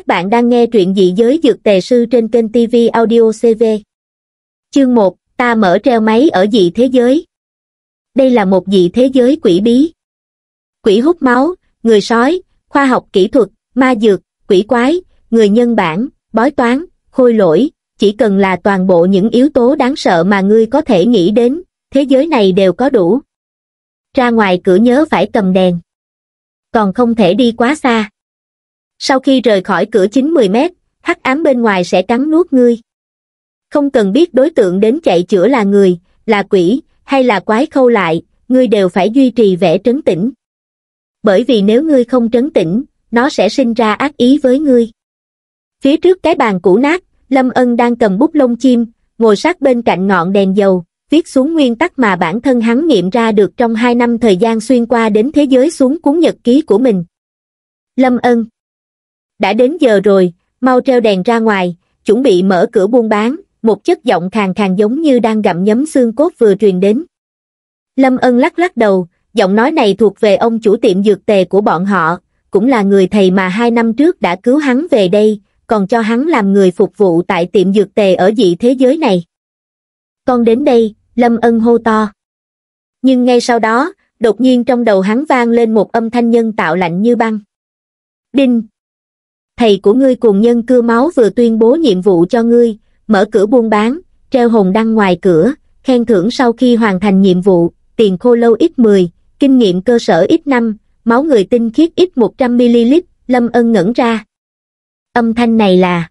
Các bạn đang nghe truyện dị giới dược tề sư trên kênh TV Audio CV. Chương 1, ta mở treo máy ở dị thế giới. Đây là một dị thế giới quỷ bí. Quỷ hút máu, người sói, khoa học kỹ thuật, ma dược, quỷ quái, người nhân bản, bói toán, khôi lỗi, chỉ cần là toàn bộ những yếu tố đáng sợ mà ngươi có thể nghĩ đến, thế giới này đều có đủ. Ra ngoài cửa nhớ phải cầm đèn. Còn không thể đi quá xa sau khi rời khỏi cửa chính mười mét hắc ám bên ngoài sẽ cắn nuốt ngươi không cần biết đối tượng đến chạy chữa là người là quỷ hay là quái khâu lại ngươi đều phải duy trì vẻ trấn tĩnh bởi vì nếu ngươi không trấn tĩnh nó sẽ sinh ra ác ý với ngươi phía trước cái bàn cũ nát lâm ân đang cầm bút lông chim ngồi sát bên cạnh ngọn đèn dầu viết xuống nguyên tắc mà bản thân hắn nghiệm ra được trong hai năm thời gian xuyên qua đến thế giới xuống cuốn nhật ký của mình lâm ân đã đến giờ rồi mau treo đèn ra ngoài chuẩn bị mở cửa buôn bán một chất giọng khàn khàn giống như đang gặm nhấm xương cốt vừa truyền đến lâm ân lắc lắc đầu giọng nói này thuộc về ông chủ tiệm dược tề của bọn họ cũng là người thầy mà hai năm trước đã cứu hắn về đây còn cho hắn làm người phục vụ tại tiệm dược tề ở dị thế giới này con đến đây lâm ân hô to nhưng ngay sau đó đột nhiên trong đầu hắn vang lên một âm thanh nhân tạo lạnh như băng đinh thầy của ngươi cùng nhân cưa máu vừa tuyên bố nhiệm vụ cho ngươi, mở cửa buôn bán, treo hồn đăng ngoài cửa, khen thưởng sau khi hoàn thành nhiệm vụ, tiền khô lâu ít 10, kinh nghiệm cơ sở ít 5, máu người tinh khiết ít 100ml, Lâm Ân ngẩn ra. Âm thanh này là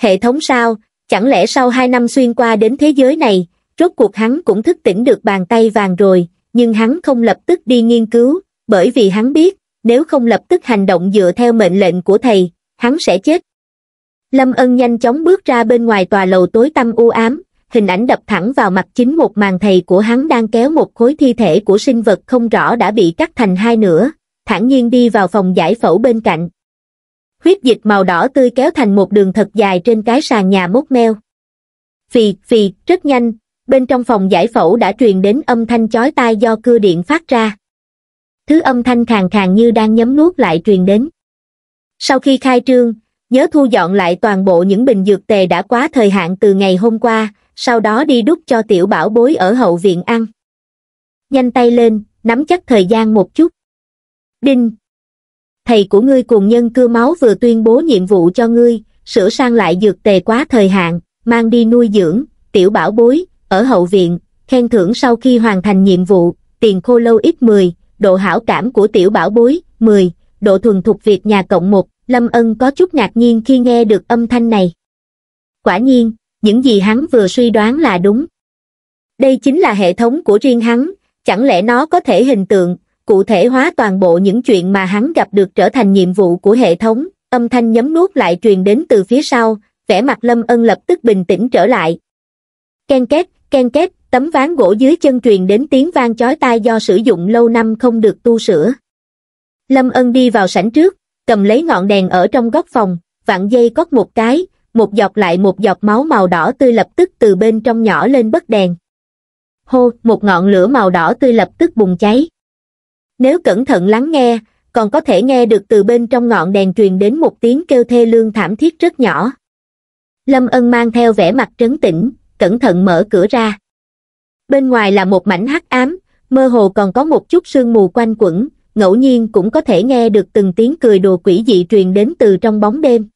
Hệ thống sao, chẳng lẽ sau 2 năm xuyên qua đến thế giới này, rốt cuộc hắn cũng thức tỉnh được bàn tay vàng rồi, nhưng hắn không lập tức đi nghiên cứu, bởi vì hắn biết, nếu không lập tức hành động dựa theo mệnh lệnh của thầy hắn sẽ chết lâm ân nhanh chóng bước ra bên ngoài tòa lầu tối tăm u ám hình ảnh đập thẳng vào mặt chính một màn thầy của hắn đang kéo một khối thi thể của sinh vật không rõ đã bị cắt thành hai nửa thản nhiên đi vào phòng giải phẫu bên cạnh huyết dịch màu đỏ tươi kéo thành một đường thật dài trên cái sàn nhà mốt meo phì phì rất nhanh bên trong phòng giải phẫu đã truyền đến âm thanh chói tai do cưa điện phát ra thứ âm thanh khàn khàn như đang nhấm nuốt lại truyền đến. Sau khi khai trương, nhớ thu dọn lại toàn bộ những bình dược tề đã quá thời hạn từ ngày hôm qua, sau đó đi đút cho tiểu bảo bối ở hậu viện ăn. Nhanh tay lên, nắm chắc thời gian một chút. Đinh! Thầy của ngươi cùng nhân cưa máu vừa tuyên bố nhiệm vụ cho ngươi, sửa sang lại dược tề quá thời hạn, mang đi nuôi dưỡng, tiểu bảo bối, ở hậu viện, khen thưởng sau khi hoàn thành nhiệm vụ, tiền khô lâu ít 10, độ hảo cảm của tiểu bảo bối, 10, độ thuần thục việc nhà cộng một Lâm Ân có chút ngạc nhiên khi nghe được âm thanh này. Quả nhiên, những gì hắn vừa suy đoán là đúng. Đây chính là hệ thống của riêng hắn, chẳng lẽ nó có thể hình tượng, cụ thể hóa toàn bộ những chuyện mà hắn gặp được trở thành nhiệm vụ của hệ thống, âm thanh nhấm nuốt lại truyền đến từ phía sau, vẻ mặt Lâm Ân lập tức bình tĩnh trở lại. Ken két, ken két, tấm ván gỗ dưới chân truyền đến tiếng vang chói tai do sử dụng lâu năm không được tu sửa. Lâm Ân đi vào sảnh trước, cầm lấy ngọn đèn ở trong góc phòng, vặn dây cót một cái, một giọt lại một giọt máu màu đỏ tươi lập tức từ bên trong nhỏ lên bất đèn. Hô, một ngọn lửa màu đỏ tươi lập tức bùng cháy. Nếu cẩn thận lắng nghe, còn có thể nghe được từ bên trong ngọn đèn truyền đến một tiếng kêu thê lương thảm thiết rất nhỏ. Lâm Ân mang theo vẻ mặt trấn tĩnh, cẩn thận mở cửa ra bên ngoài là một mảnh hắc ám, mơ hồ còn có một chút sương mù quanh quẩn, ngẫu nhiên cũng có thể nghe được từng tiếng cười đùa quỷ dị truyền đến từ trong bóng đêm.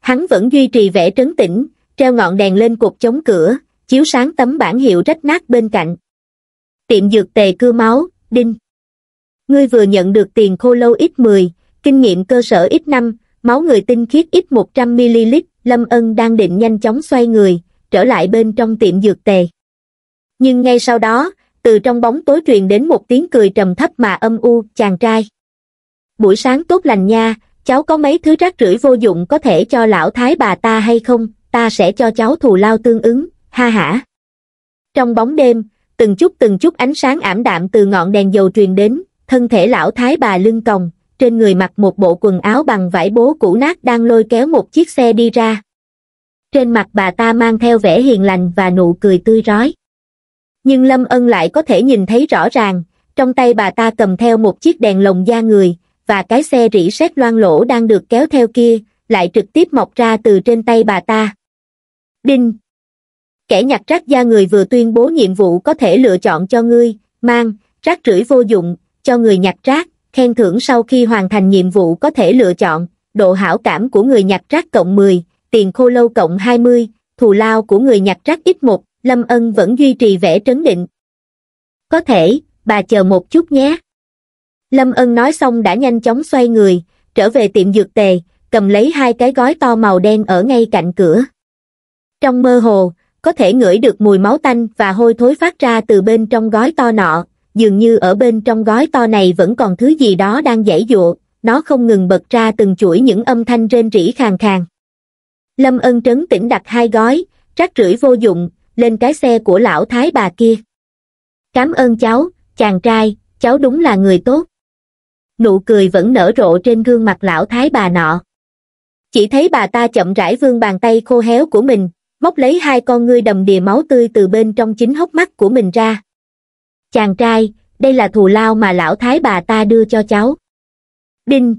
Hắn vẫn duy trì vẻ trấn tĩnh, treo ngọn đèn lên cột chống cửa, chiếu sáng tấm bản hiệu rách nát bên cạnh. Tiệm dược tề cưa máu, đinh. Ngươi vừa nhận được tiền khô lâu ít 10, kinh nghiệm cơ sở ít 5, máu người tinh khiết ít 100ml, Lâm Ân đang định nhanh chóng xoay người, trở lại bên trong tiệm dược tề nhưng ngay sau đó từ trong bóng tối truyền đến một tiếng cười trầm thấp mà âm u chàng trai buổi sáng tốt lành nha cháu có mấy thứ rác rưởi vô dụng có thể cho lão thái bà ta hay không ta sẽ cho cháu thù lao tương ứng ha hả trong bóng đêm từng chút từng chút ánh sáng ảm đạm từ ngọn đèn dầu truyền đến thân thể lão thái bà lưng còng trên người mặc một bộ quần áo bằng vải bố cũ nát đang lôi kéo một chiếc xe đi ra trên mặt bà ta mang theo vẻ hiền lành và nụ cười tươi rói nhưng lâm ân lại có thể nhìn thấy rõ ràng trong tay bà ta cầm theo một chiếc đèn lồng da người và cái xe rỉ sét loang lỗ đang được kéo theo kia lại trực tiếp mọc ra từ trên tay bà ta đinh kẻ nhặt rác da người vừa tuyên bố nhiệm vụ có thể lựa chọn cho ngươi mang rác rưởi vô dụng cho người nhặt rác khen thưởng sau khi hoàn thành nhiệm vụ có thể lựa chọn độ hảo cảm của người nhặt rác cộng 10, tiền khô lâu cộng 20, thù lao của người nhặt rác ít một Lâm Ân vẫn duy trì vẻ trấn định. Có thể, bà chờ một chút nhé. Lâm Ân nói xong đã nhanh chóng xoay người, trở về tiệm dược tề, cầm lấy hai cái gói to màu đen ở ngay cạnh cửa. Trong mơ hồ, có thể ngửi được mùi máu tanh và hôi thối phát ra từ bên trong gói to nọ, dường như ở bên trong gói to này vẫn còn thứ gì đó đang dãy dụa, nó không ngừng bật ra từng chuỗi những âm thanh rên rỉ khàn khàn. Lâm Ân trấn tĩnh đặt hai gói, rác rưởi vô dụng, lên cái xe của lão thái bà kia cám ơn cháu chàng trai cháu đúng là người tốt nụ cười vẫn nở rộ trên gương mặt lão thái bà nọ chỉ thấy bà ta chậm rãi vươn bàn tay khô héo của mình móc lấy hai con ngươi đầm đìa máu tươi từ bên trong chính hốc mắt của mình ra chàng trai đây là thù lao mà lão thái bà ta đưa cho cháu đinh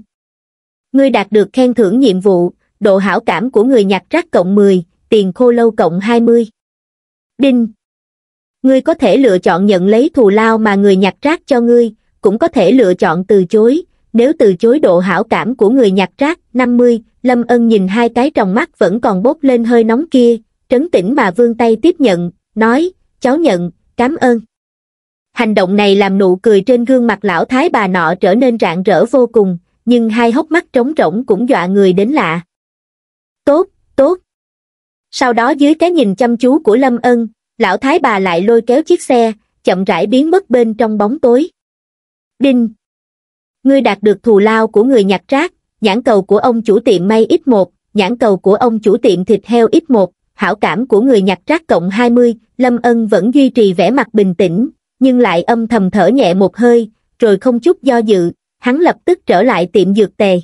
ngươi đạt được khen thưởng nhiệm vụ độ hảo cảm của người nhặt rác cộng 10, tiền khô lâu cộng 20. Đinh! Ngươi có thể lựa chọn nhận lấy thù lao mà người nhặt rác cho ngươi, cũng có thể lựa chọn từ chối, nếu từ chối độ hảo cảm của người nhặt rác, 50, Lâm Ân nhìn hai cái tròng mắt vẫn còn bốc lên hơi nóng kia, trấn tĩnh mà vươn tay tiếp nhận, nói, cháu nhận, cảm ơn. Hành động này làm nụ cười trên gương mặt lão thái bà nọ trở nên rạng rỡ vô cùng, nhưng hai hốc mắt trống rỗng cũng dọa người đến lạ. Tốt, tốt, sau đó dưới cái nhìn chăm chú của lâm ân lão thái bà lại lôi kéo chiếc xe chậm rãi biến mất bên trong bóng tối đinh ngươi đạt được thù lao của người nhặt rác nhãn cầu của ông chủ tiệm may ít một nhãn cầu của ông chủ tiệm thịt heo ít một hảo cảm của người nhặt rác cộng 20, Lâm Ân vẫn duy trì vẻ mặt bình tĩnh, nhưng lại âm thầm thở nhẹ một hơi, rồi không chút do dự, hắn lập tức trở lại tiệm dược tề.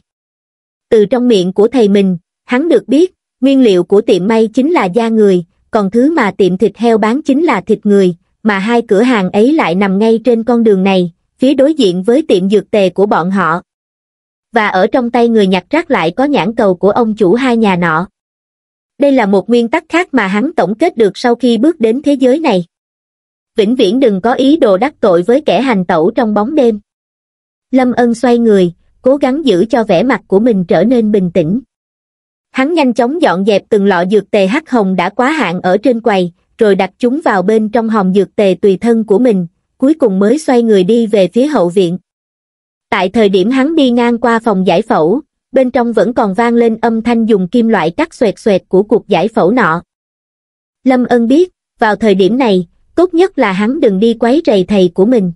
Từ trong miệng của thầy mình, hắn được biết, Nguyên liệu của tiệm may chính là da người, còn thứ mà tiệm thịt heo bán chính là thịt người, mà hai cửa hàng ấy lại nằm ngay trên con đường này, phía đối diện với tiệm dược tề của bọn họ. Và ở trong tay người nhặt rác lại có nhãn cầu của ông chủ hai nhà nọ. Đây là một nguyên tắc khác mà hắn tổng kết được sau khi bước đến thế giới này. Vĩnh viễn đừng có ý đồ đắc tội với kẻ hành tẩu trong bóng đêm. Lâm Ân xoay người, cố gắng giữ cho vẻ mặt của mình trở nên bình tĩnh hắn nhanh chóng dọn dẹp từng lọ dược tề hắc hồng đã quá hạn ở trên quầy rồi đặt chúng vào bên trong hòm dược tề tùy thân của mình cuối cùng mới xoay người đi về phía hậu viện tại thời điểm hắn đi ngang qua phòng giải phẫu bên trong vẫn còn vang lên âm thanh dùng kim loại cắt xoẹt xoẹt của cuộc giải phẫu nọ lâm ân biết vào thời điểm này tốt nhất là hắn đừng đi quấy rầy thầy của mình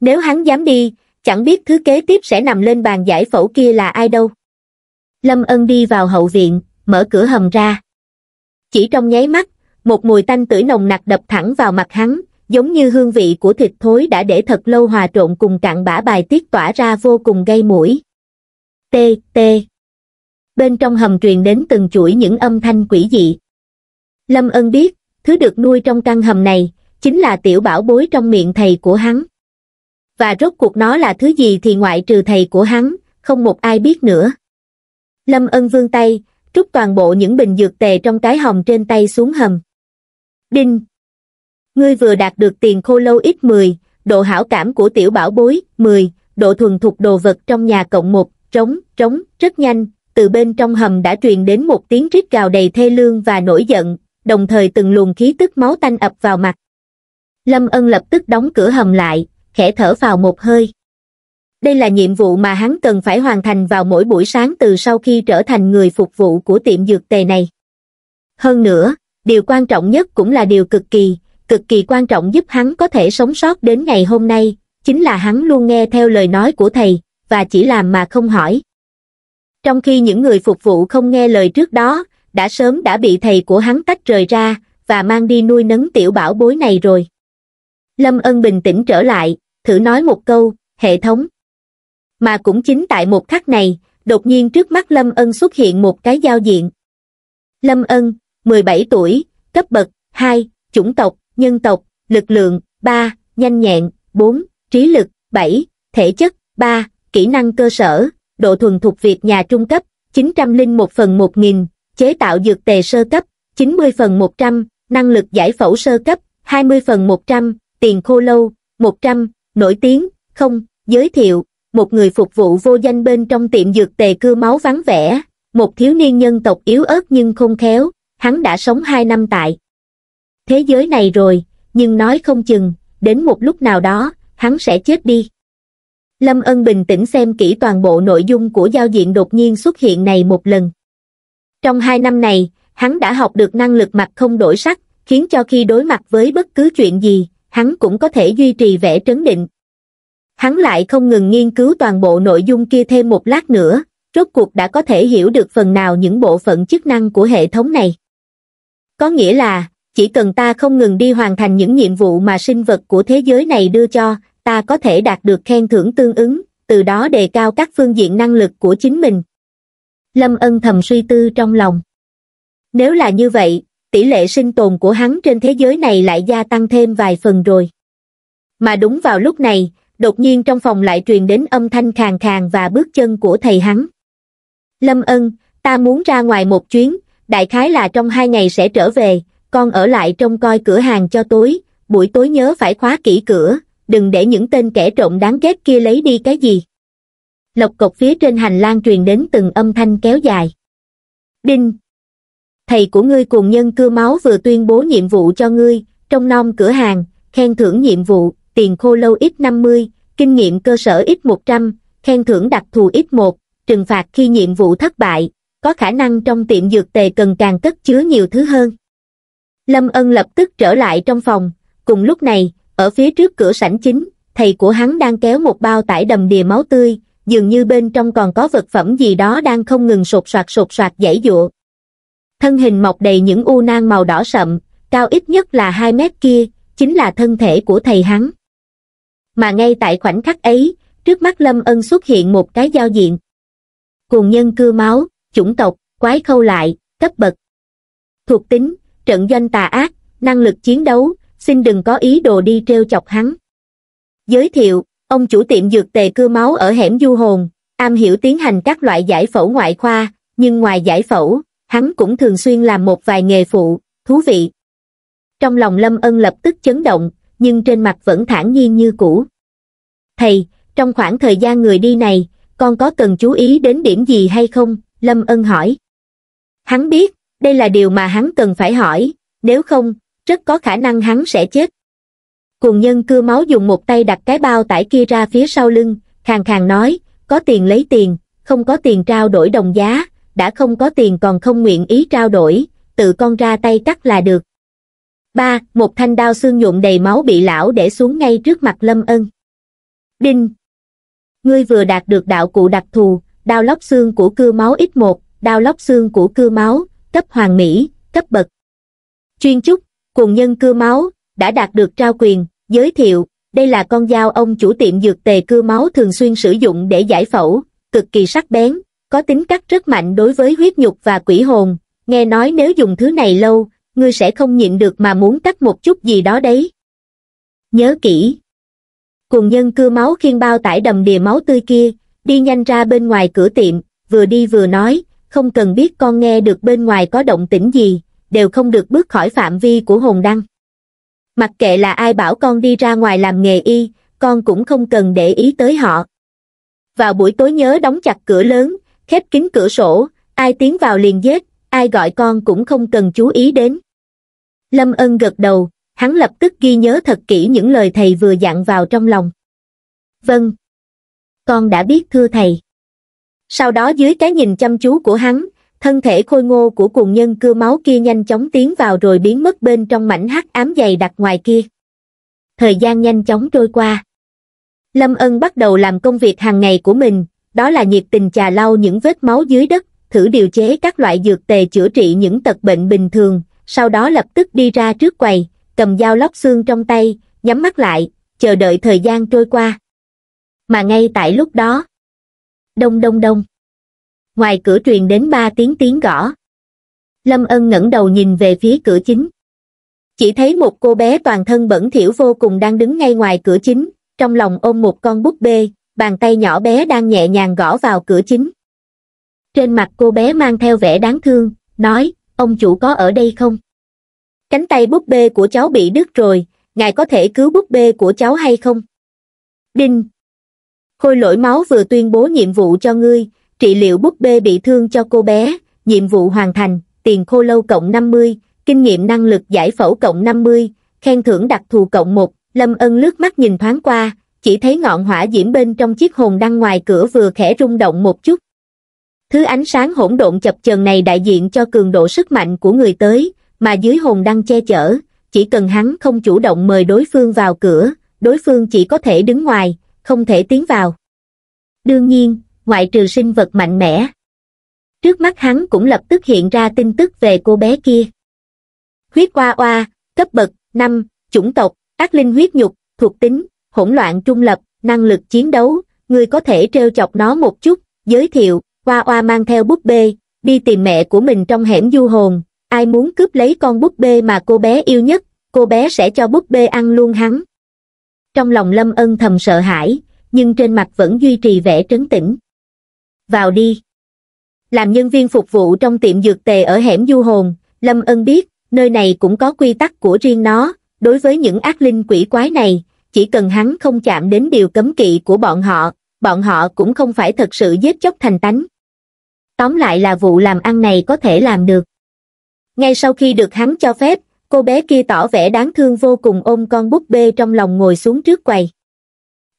nếu hắn dám đi chẳng biết thứ kế tiếp sẽ nằm lên bàn giải phẫu kia là ai đâu lâm ân đi vào hậu viện mở cửa hầm ra chỉ trong nháy mắt một mùi tanh tưởi nồng nặc đập thẳng vào mặt hắn giống như hương vị của thịt thối đã để thật lâu hòa trộn cùng cặn bã bài tiết tỏa ra vô cùng gây mũi t t bên trong hầm truyền đến từng chuỗi những âm thanh quỷ dị lâm ân biết thứ được nuôi trong căn hầm này chính là tiểu bảo bối trong miệng thầy của hắn và rốt cuộc nó là thứ gì thì ngoại trừ thầy của hắn không một ai biết nữa Lâm ân vương tay, trút toàn bộ những bình dược tề trong cái hồng trên tay xuống hầm. Đinh! Ngươi vừa đạt được tiền khô lâu ít 10, độ hảo cảm của tiểu bảo bối 10, độ thuần thục đồ vật trong nhà cộng một trống, trống, rất nhanh, từ bên trong hầm đã truyền đến một tiếng rít gào đầy thê lương và nổi giận, đồng thời từng luồng khí tức máu tanh ập vào mặt. Lâm ân lập tức đóng cửa hầm lại, khẽ thở vào một hơi đây là nhiệm vụ mà hắn cần phải hoàn thành vào mỗi buổi sáng từ sau khi trở thành người phục vụ của tiệm dược tề này. Hơn nữa, điều quan trọng nhất cũng là điều cực kỳ, cực kỳ quan trọng giúp hắn có thể sống sót đến ngày hôm nay, chính là hắn luôn nghe theo lời nói của thầy, và chỉ làm mà không hỏi. Trong khi những người phục vụ không nghe lời trước đó, đã sớm đã bị thầy của hắn tách rời ra, và mang đi nuôi nấng tiểu bảo bối này rồi. Lâm Ân bình tĩnh trở lại, thử nói một câu, hệ thống, mà cũng chính tại một khắc này đột nhiên trước mắt lâm ân xuất hiện một cái giao diện lâm ân 17 tuổi cấp bậc 2, chủng tộc nhân tộc lực lượng 3, nhanh nhẹn 4, trí lực 7, thể chất 3, kỹ năng cơ sở độ thuần thuộc việc nhà trung cấp 901 phần 1000, chế tạo dược tề sơ cấp 90 phần 100, năng lực giải phẫu sơ cấp 20 phần 100, tiền khô lâu 100, nổi tiếng không giới thiệu một người phục vụ vô danh bên trong tiệm dược tề cưa máu vắng vẻ một thiếu niên nhân tộc yếu ớt nhưng không khéo hắn đã sống hai năm tại thế giới này rồi nhưng nói không chừng đến một lúc nào đó hắn sẽ chết đi lâm ân bình tĩnh xem kỹ toàn bộ nội dung của giao diện đột nhiên xuất hiện này một lần trong hai năm này hắn đã học được năng lực mặt không đổi sắc khiến cho khi đối mặt với bất cứ chuyện gì hắn cũng có thể duy trì vẻ trấn định hắn lại không ngừng nghiên cứu toàn bộ nội dung kia thêm một lát nữa, rốt cuộc đã có thể hiểu được phần nào những bộ phận chức năng của hệ thống này. Có nghĩa là, chỉ cần ta không ngừng đi hoàn thành những nhiệm vụ mà sinh vật của thế giới này đưa cho, ta có thể đạt được khen thưởng tương ứng, từ đó đề cao các phương diện năng lực của chính mình. Lâm ân thầm suy tư trong lòng. Nếu là như vậy, tỷ lệ sinh tồn của hắn trên thế giới này lại gia tăng thêm vài phần rồi. Mà đúng vào lúc này, đột nhiên trong phòng lại truyền đến âm thanh khàn khàn và bước chân của thầy hắn. Lâm ân, ta muốn ra ngoài một chuyến, đại khái là trong hai ngày sẽ trở về, con ở lại trông coi cửa hàng cho tối, buổi tối nhớ phải khóa kỹ cửa, đừng để những tên kẻ trộm đáng ghét kia lấy đi cái gì. Lộc cộc phía trên hành lang truyền đến từng âm thanh kéo dài. Đinh! Thầy của ngươi cùng nhân cưa máu vừa tuyên bố nhiệm vụ cho ngươi, trong non cửa hàng, khen thưởng nhiệm vụ, tiền khô lâu ít 50, kinh nghiệm cơ sở ít 100, khen thưởng đặc thù ít 1, trừng phạt khi nhiệm vụ thất bại, có khả năng trong tiệm dược tề cần càng cất chứa nhiều thứ hơn. Lâm Ân lập tức trở lại trong phòng, cùng lúc này, ở phía trước cửa sảnh chính, thầy của hắn đang kéo một bao tải đầm đìa máu tươi, dường như bên trong còn có vật phẩm gì đó đang không ngừng sột soạt sột soạt dãy dụa. Thân hình mọc đầy những u nang màu đỏ sậm, cao ít nhất là 2 mét kia, chính là thân thể của thầy hắn mà ngay tại khoảnh khắc ấy, trước mắt Lâm Ân xuất hiện một cái giao diện. Cuồng nhân cưa máu, chủng tộc, quái khâu lại, cấp bậc. Thuộc tính, trận doanh tà ác, năng lực chiến đấu, xin đừng có ý đồ đi treo chọc hắn. Giới thiệu, ông chủ tiệm dược tề cưa máu ở hẻm Du Hồn, am hiểu tiến hành các loại giải phẫu ngoại khoa, nhưng ngoài giải phẫu, hắn cũng thường xuyên làm một vài nghề phụ, thú vị. Trong lòng Lâm Ân lập tức chấn động, nhưng trên mặt vẫn thản nhiên như cũ. Thầy, trong khoảng thời gian người đi này, con có cần chú ý đến điểm gì hay không? Lâm Ân hỏi. Hắn biết, đây là điều mà hắn cần phải hỏi, nếu không, rất có khả năng hắn sẽ chết. Cuồng nhân cưa máu dùng một tay đặt cái bao tải kia ra phía sau lưng, khàn khàn nói, có tiền lấy tiền, không có tiền trao đổi đồng giá, đã không có tiền còn không nguyện ý trao đổi, tự con ra tay cắt là được ba một thanh đao xương nhuộm đầy máu bị lão để xuống ngay trước mặt lâm ân đinh ngươi vừa đạt được đạo cụ đặc thù đao lóc xương của cưa máu ít một đao lóc xương của cưa máu cấp hoàng mỹ cấp bậc chuyên Trúc, cùng nhân cưa máu đã đạt được trao quyền giới thiệu đây là con dao ông chủ tiệm dược tề cưa máu thường xuyên sử dụng để giải phẫu cực kỳ sắc bén có tính cắt rất mạnh đối với huyết nhục và quỷ hồn nghe nói nếu dùng thứ này lâu ngươi sẽ không nhịn được mà muốn cắt một chút gì đó đấy. Nhớ kỹ. Cùng nhân cưa máu khiên bao tải đầm đìa máu tươi kia, đi nhanh ra bên ngoài cửa tiệm, vừa đi vừa nói, không cần biết con nghe được bên ngoài có động tĩnh gì, đều không được bước khỏi phạm vi của hồn đăng. Mặc kệ là ai bảo con đi ra ngoài làm nghề y, con cũng không cần để ý tới họ. Vào buổi tối nhớ đóng chặt cửa lớn, khép kín cửa sổ, ai tiến vào liền giết, ai gọi con cũng không cần chú ý đến. Lâm Ân gật đầu, hắn lập tức ghi nhớ thật kỹ những lời thầy vừa dặn vào trong lòng. Vâng. Con đã biết thưa thầy. Sau đó dưới cái nhìn chăm chú của hắn, thân thể khôi ngô của cuồng nhân cưa máu kia nhanh chóng tiến vào rồi biến mất bên trong mảnh hắc ám dày đặt ngoài kia. Thời gian nhanh chóng trôi qua. Lâm Ân bắt đầu làm công việc hàng ngày của mình, đó là nhiệt tình trà lau những vết máu dưới đất, thử điều chế các loại dược tề chữa trị những tật bệnh bình thường, sau đó lập tức đi ra trước quầy cầm dao lóc xương trong tay nhắm mắt lại chờ đợi thời gian trôi qua mà ngay tại lúc đó đông đông đông ngoài cửa truyền đến ba tiếng tiếng gõ lâm ân ngẩng đầu nhìn về phía cửa chính chỉ thấy một cô bé toàn thân bẩn thỉu vô cùng đang đứng ngay ngoài cửa chính trong lòng ôm một con búp bê bàn tay nhỏ bé đang nhẹ nhàng gõ vào cửa chính trên mặt cô bé mang theo vẻ đáng thương nói ông chủ có ở đây không cánh tay búp bê của cháu bị đứt rồi ngài có thể cứu búp bê của cháu hay không đinh khôi lỗi máu vừa tuyên bố nhiệm vụ cho ngươi trị liệu búp bê bị thương cho cô bé nhiệm vụ hoàn thành tiền khô lâu cộng năm mươi kinh nghiệm năng lực giải phẫu cộng năm mươi khen thưởng đặc thù cộng một lâm ân lướt mắt nhìn thoáng qua chỉ thấy ngọn hỏa diễm bên trong chiếc hồn đăng ngoài cửa vừa khẽ rung động một chút Thứ ánh sáng hỗn độn chập chờn này đại diện cho cường độ sức mạnh của người tới, mà dưới hồn đăng che chở, chỉ cần hắn không chủ động mời đối phương vào cửa, đối phương chỉ có thể đứng ngoài, không thể tiến vào. Đương nhiên, ngoại trừ sinh vật mạnh mẽ. Trước mắt hắn cũng lập tức hiện ra tin tức về cô bé kia. Huyết qua oa, cấp bậc, 5, chủng tộc, ác linh huyết nhục, thuộc tính, hỗn loạn trung lập, năng lực chiến đấu, người có thể trêu chọc nó một chút, giới thiệu, oa oa mang theo búp bê đi tìm mẹ của mình trong hẻm du hồn ai muốn cướp lấy con búp bê mà cô bé yêu nhất cô bé sẽ cho búp bê ăn luôn hắn trong lòng lâm ân thầm sợ hãi nhưng trên mặt vẫn duy trì vẻ trấn tĩnh vào đi làm nhân viên phục vụ trong tiệm dược tề ở hẻm du hồn lâm ân biết nơi này cũng có quy tắc của riêng nó đối với những ác linh quỷ quái này chỉ cần hắn không chạm đến điều cấm kỵ của bọn họ bọn họ cũng không phải thật sự giết chóc thành tánh Tóm lại là vụ làm ăn này có thể làm được. Ngay sau khi được hắn cho phép, cô bé kia tỏ vẻ đáng thương vô cùng ôm con búp bê trong lòng ngồi xuống trước quầy.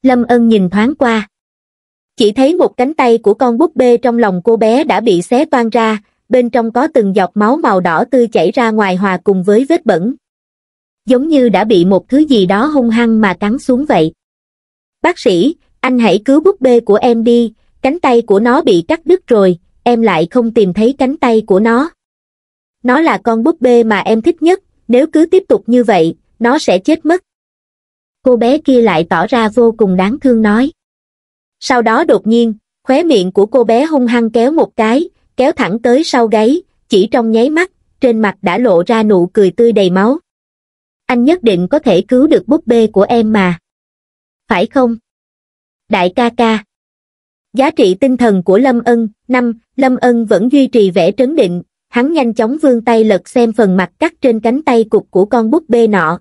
Lâm Ân nhìn thoáng qua. Chỉ thấy một cánh tay của con búp bê trong lòng cô bé đã bị xé toan ra, bên trong có từng giọt máu màu đỏ tươi chảy ra ngoài hòa cùng với vết bẩn. Giống như đã bị một thứ gì đó hung hăng mà cắn xuống vậy. Bác sĩ, anh hãy cứu búp bê của em đi, cánh tay của nó bị cắt đứt rồi, em lại không tìm thấy cánh tay của nó. Nó là con búp bê mà em thích nhất, nếu cứ tiếp tục như vậy, nó sẽ chết mất. Cô bé kia lại tỏ ra vô cùng đáng thương nói. Sau đó đột nhiên, khóe miệng của cô bé hung hăng kéo một cái, kéo thẳng tới sau gáy, chỉ trong nháy mắt, trên mặt đã lộ ra nụ cười tươi đầy máu. Anh nhất định có thể cứu được búp bê của em mà. Phải không? Đại ca ca, Giá trị tinh thần của Lâm Ân, năm, Lâm Ân vẫn duy trì vẻ trấn định, hắn nhanh chóng vươn tay lật xem phần mặt cắt trên cánh tay cục của con búp bê nọ.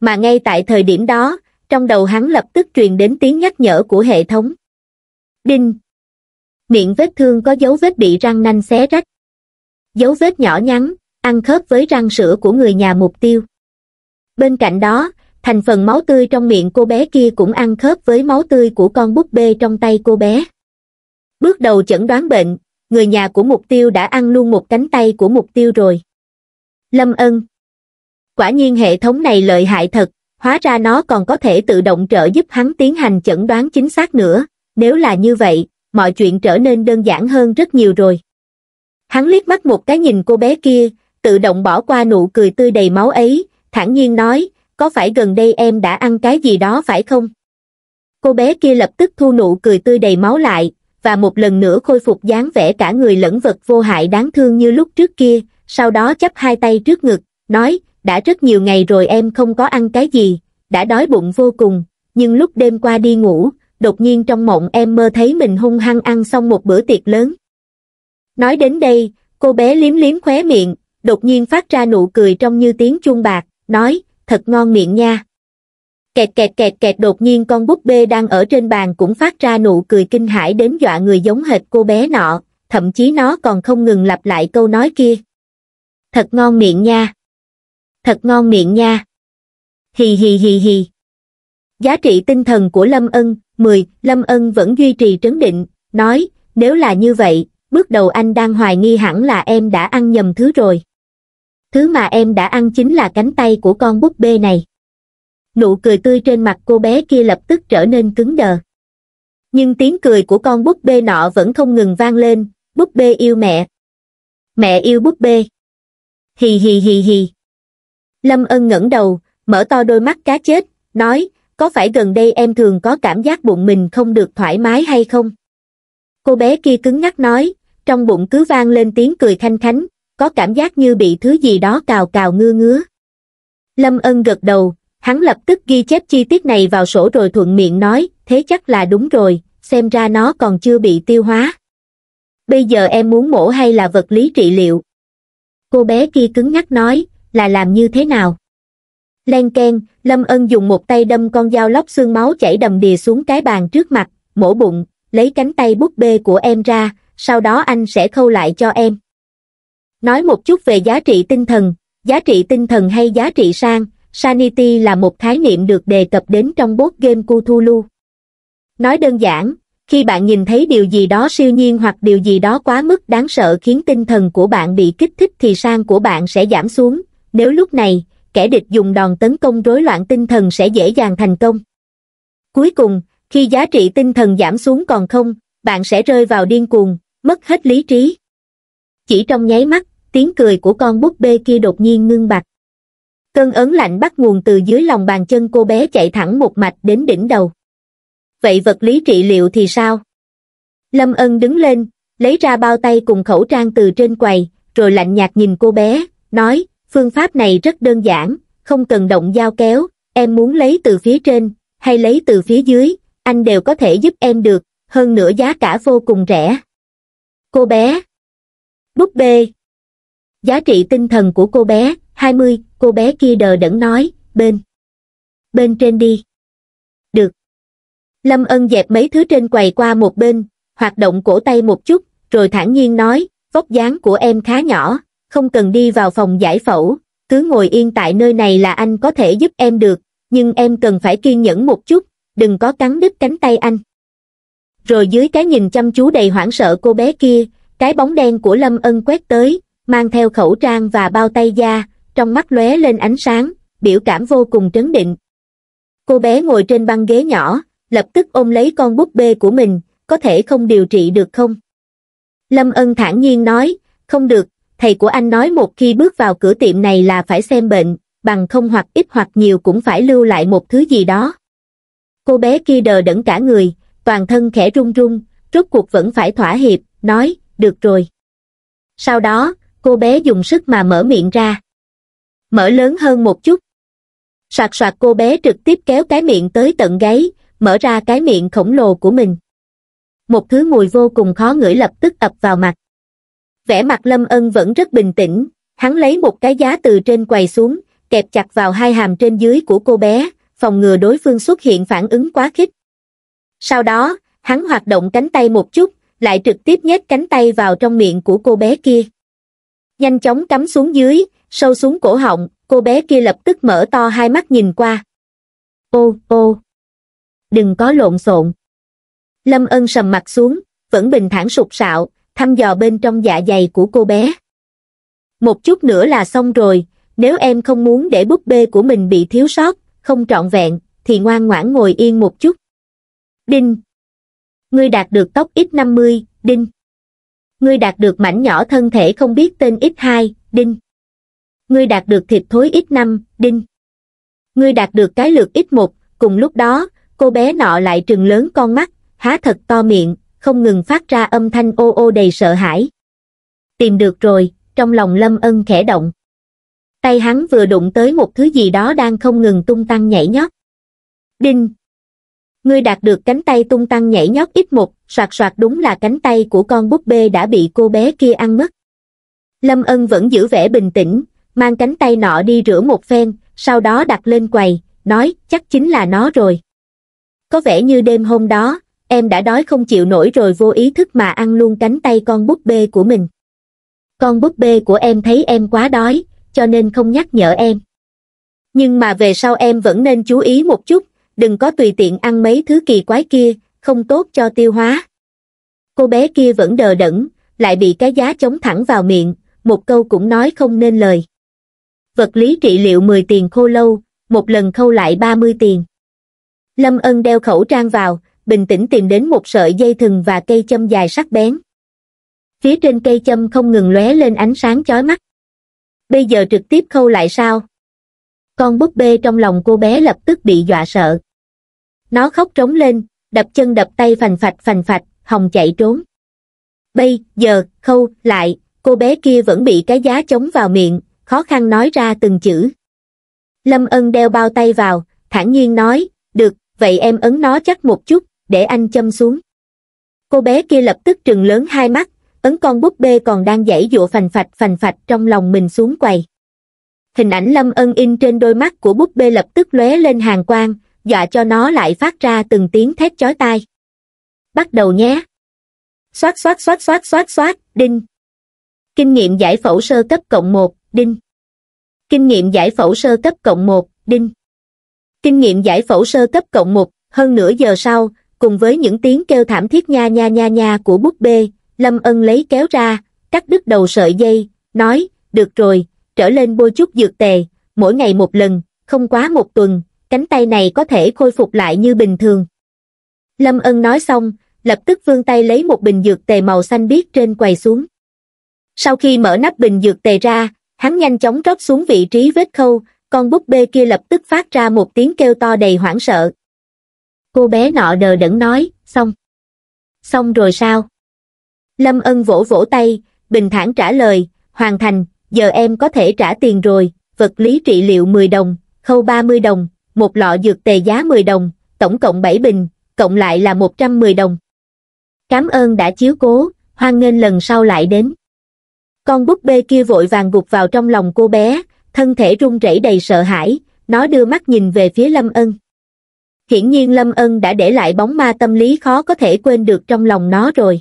Mà ngay tại thời điểm đó, trong đầu hắn lập tức truyền đến tiếng nhắc nhở của hệ thống. Đinh! Miệng vết thương có dấu vết bị răng nanh xé rách. Dấu vết nhỏ nhắn, ăn khớp với răng sữa của người nhà mục tiêu. Bên cạnh đó, thành phần máu tươi trong miệng cô bé kia cũng ăn khớp với máu tươi của con búp bê trong tay cô bé. Bước đầu chẩn đoán bệnh, người nhà của mục tiêu đã ăn luôn một cánh tay của mục tiêu rồi. Lâm ân Quả nhiên hệ thống này lợi hại thật, hóa ra nó còn có thể tự động trợ giúp hắn tiến hành chẩn đoán chính xác nữa, nếu là như vậy, mọi chuyện trở nên đơn giản hơn rất nhiều rồi. Hắn liếc mắt một cái nhìn cô bé kia, tự động bỏ qua nụ cười tươi đầy máu ấy, thản nhiên nói, có phải gần đây em đã ăn cái gì đó phải không cô bé kia lập tức thu nụ cười tươi đầy máu lại và một lần nữa khôi phục dáng vẻ cả người lẫn vật vô hại đáng thương như lúc trước kia sau đó chắp hai tay trước ngực nói đã rất nhiều ngày rồi em không có ăn cái gì đã đói bụng vô cùng nhưng lúc đêm qua đi ngủ đột nhiên trong mộng em mơ thấy mình hung hăng ăn xong một bữa tiệc lớn nói đến đây cô bé liếm liếm khóe miệng đột nhiên phát ra nụ cười trong như tiếng chuông bạc nói thật ngon miệng nha. Kẹt kẹt kẹt kẹt đột nhiên con búp bê đang ở trên bàn cũng phát ra nụ cười kinh hãi đến dọa người giống hệt cô bé nọ, thậm chí nó còn không ngừng lặp lại câu nói kia. Thật ngon miệng nha. Thật ngon miệng nha. Hì hì hì hì. Giá trị tinh thần của Lâm Ân, 10, Lâm Ân vẫn duy trì trấn định, nói, nếu là như vậy, bước đầu anh đang hoài nghi hẳn là em đã ăn nhầm thứ rồi thứ mà em đã ăn chính là cánh tay của con búp bê này. Nụ cười tươi trên mặt cô bé kia lập tức trở nên cứng đờ. Nhưng tiếng cười của con búp bê nọ vẫn không ngừng vang lên, búp bê yêu mẹ. Mẹ yêu búp bê. Hì hì hì hì. Lâm ân ngẩng đầu, mở to đôi mắt cá chết, nói, có phải gần đây em thường có cảm giác bụng mình không được thoải mái hay không? Cô bé kia cứng ngắc nói, trong bụng cứ vang lên tiếng cười thanh khánh, có cảm giác như bị thứ gì đó cào cào ngứa ngứa. Lâm Ân gật đầu, hắn lập tức ghi chép chi tiết này vào sổ rồi thuận miệng nói, thế chắc là đúng rồi, xem ra nó còn chưa bị tiêu hóa. Bây giờ em muốn mổ hay là vật lý trị liệu? Cô bé kia cứng nhắc nói, là làm như thế nào? Len Ken, Lâm Ân dùng một tay đâm con dao lóc xương máu chảy đầm đìa xuống cái bàn trước mặt, mổ bụng, lấy cánh tay búp bê của em ra, sau đó anh sẽ khâu lại cho em. Nói một chút về giá trị tinh thần, giá trị tinh thần hay giá trị sang, Sanity là một khái niệm được đề cập đến trong board game Cthulhu. Nói đơn giản, khi bạn nhìn thấy điều gì đó siêu nhiên hoặc điều gì đó quá mức đáng sợ khiến tinh thần của bạn bị kích thích thì sang của bạn sẽ giảm xuống, nếu lúc này, kẻ địch dùng đòn tấn công rối loạn tinh thần sẽ dễ dàng thành công. Cuối cùng, khi giá trị tinh thần giảm xuống còn không, bạn sẽ rơi vào điên cuồng, mất hết lý trí. Chỉ trong nháy mắt, tiếng cười của con búp bê kia đột nhiên ngưng bặt cơn ớn lạnh bắt nguồn từ dưới lòng bàn chân cô bé chạy thẳng một mạch đến đỉnh đầu vậy vật lý trị liệu thì sao lâm ân đứng lên lấy ra bao tay cùng khẩu trang từ trên quầy rồi lạnh nhạt nhìn cô bé nói phương pháp này rất đơn giản không cần động dao kéo em muốn lấy từ phía trên hay lấy từ phía dưới anh đều có thể giúp em được hơn nữa giá cả vô cùng rẻ cô bé búp bê Giá trị tinh thần của cô bé, 20, cô bé kia đờ đẫn nói, bên. Bên trên đi. Được. Lâm ân dẹp mấy thứ trên quầy qua một bên, hoạt động cổ tay một chút, rồi thản nhiên nói, vóc dáng của em khá nhỏ, không cần đi vào phòng giải phẫu, cứ ngồi yên tại nơi này là anh có thể giúp em được, nhưng em cần phải kiên nhẫn một chút, đừng có cắn đứt cánh tay anh. Rồi dưới cái nhìn chăm chú đầy hoảng sợ cô bé kia, cái bóng đen của Lâm Ân quét tới, mang theo khẩu trang và bao tay da, trong mắt lóe lên ánh sáng, biểu cảm vô cùng trấn định. Cô bé ngồi trên băng ghế nhỏ, lập tức ôm lấy con búp bê của mình, có thể không điều trị được không? Lâm Ân thản nhiên nói, không được, thầy của anh nói một khi bước vào cửa tiệm này là phải xem bệnh, bằng không hoặc ít hoặc nhiều cũng phải lưu lại một thứ gì đó. Cô bé kia đờ đẫn cả người, toàn thân khẽ run run, rốt cuộc vẫn phải thỏa hiệp, nói, được rồi. Sau đó, cô bé dùng sức mà mở miệng ra. Mở lớn hơn một chút. Soạt soạt cô bé trực tiếp kéo cái miệng tới tận gáy, mở ra cái miệng khổng lồ của mình. Một thứ mùi vô cùng khó ngửi lập tức ập vào mặt. Vẻ mặt Lâm Ân vẫn rất bình tĩnh, hắn lấy một cái giá từ trên quầy xuống, kẹp chặt vào hai hàm trên dưới của cô bé, phòng ngừa đối phương xuất hiện phản ứng quá khích. Sau đó, hắn hoạt động cánh tay một chút, lại trực tiếp nhét cánh tay vào trong miệng của cô bé kia nhanh chóng cắm xuống dưới sâu xuống cổ họng cô bé kia lập tức mở to hai mắt nhìn qua ô ô đừng có lộn xộn lâm ân sầm mặt xuống vẫn bình thản sụp sạo thăm dò bên trong dạ dày của cô bé một chút nữa là xong rồi nếu em không muốn để búp bê của mình bị thiếu sót không trọn vẹn thì ngoan ngoãn ngồi yên một chút đinh ngươi đạt được tốc ít năm mươi đinh ngươi đạt được mảnh nhỏ thân thể không biết tên ít 2, đinh. Ngươi đạt được thịt thối ít 5, đinh. Ngươi đạt được cái lược ít 1, cùng lúc đó, cô bé nọ lại trừng lớn con mắt, há thật to miệng, không ngừng phát ra âm thanh ô ô đầy sợ hãi. Tìm được rồi, trong lòng Lâm Ân khẽ động. Tay hắn vừa đụng tới một thứ gì đó đang không ngừng tung tăng nhảy nhót. Đinh! Ngươi đạt được cánh tay tung tăng nhảy nhót ít một, soạt soạt đúng là cánh tay của con búp bê đã bị cô bé kia ăn mất. Lâm Ân vẫn giữ vẻ bình tĩnh, mang cánh tay nọ đi rửa một phen, sau đó đặt lên quầy, nói chắc chính là nó rồi. Có vẻ như đêm hôm đó, em đã đói không chịu nổi rồi vô ý thức mà ăn luôn cánh tay con búp bê của mình. Con búp bê của em thấy em quá đói, cho nên không nhắc nhở em. Nhưng mà về sau em vẫn nên chú ý một chút, đừng có tùy tiện ăn mấy thứ kỳ quái kia, không tốt cho tiêu hóa. Cô bé kia vẫn đờ đẫn, lại bị cái giá chống thẳng vào miệng, một câu cũng nói không nên lời. Vật lý trị liệu 10 tiền khô lâu, một lần khâu lại 30 tiền. Lâm Ân đeo khẩu trang vào, bình tĩnh tìm đến một sợi dây thừng và cây châm dài sắc bén. Phía trên cây châm không ngừng lóe lên ánh sáng chói mắt. Bây giờ trực tiếp khâu lại sao? Con búp bê trong lòng cô bé lập tức bị dọa sợ. Nó khóc trống lên, đập chân đập tay phành phạch phành phạch hồng chạy trốn bây giờ khâu lại cô bé kia vẫn bị cái giá chống vào miệng khó khăn nói ra từng chữ lâm ân đeo bao tay vào thản nhiên nói được vậy em ấn nó chắc một chút để anh châm xuống cô bé kia lập tức trừng lớn hai mắt ấn con búp bê còn đang giãy dụa phành phạch phành phạch trong lòng mình xuống quầy hình ảnh lâm ân in trên đôi mắt của búp bê lập tức lóe lên hàng quang dọa cho nó lại phát ra từng tiếng thét chói tai. Bắt đầu nhé. Xoát xoát xoát xoát xoát xoát, đinh. Kinh nghiệm giải phẫu sơ cấp cộng 1, đinh. Kinh nghiệm giải phẫu sơ cấp cộng 1, đinh. Kinh nghiệm giải phẫu sơ cấp cộng 1, hơn nửa giờ sau, cùng với những tiếng kêu thảm thiết nha nha nha nha của búp bê, Lâm Ân lấy kéo ra, cắt đứt đầu sợi dây, nói, được rồi, trở lên bôi chút dược tề, mỗi ngày một lần, không quá một tuần, cánh tay này có thể khôi phục lại như bình thường. Lâm Ân nói xong, lập tức vươn tay lấy một bình dược tề màu xanh biếc trên quầy xuống. Sau khi mở nắp bình dược tề ra, hắn nhanh chóng rót xuống vị trí vết khâu, con búp bê kia lập tức phát ra một tiếng kêu to đầy hoảng sợ. Cô bé nọ đờ đẫn nói, xong. Xong rồi sao? Lâm Ân vỗ vỗ tay, bình thản trả lời, hoàn thành, giờ em có thể trả tiền rồi, vật lý trị liệu 10 đồng, khâu 30 đồng, một lọ dược tề giá 10 đồng, tổng cộng 7 bình, cộng lại là 110 đồng. Cảm ơn đã chiếu cố, hoan nghênh lần sau lại đến. Con búp bê kia vội vàng gục vào trong lòng cô bé, thân thể run rẩy đầy sợ hãi, nó đưa mắt nhìn về phía Lâm Ân. Hiển nhiên Lâm Ân đã để lại bóng ma tâm lý khó có thể quên được trong lòng nó rồi.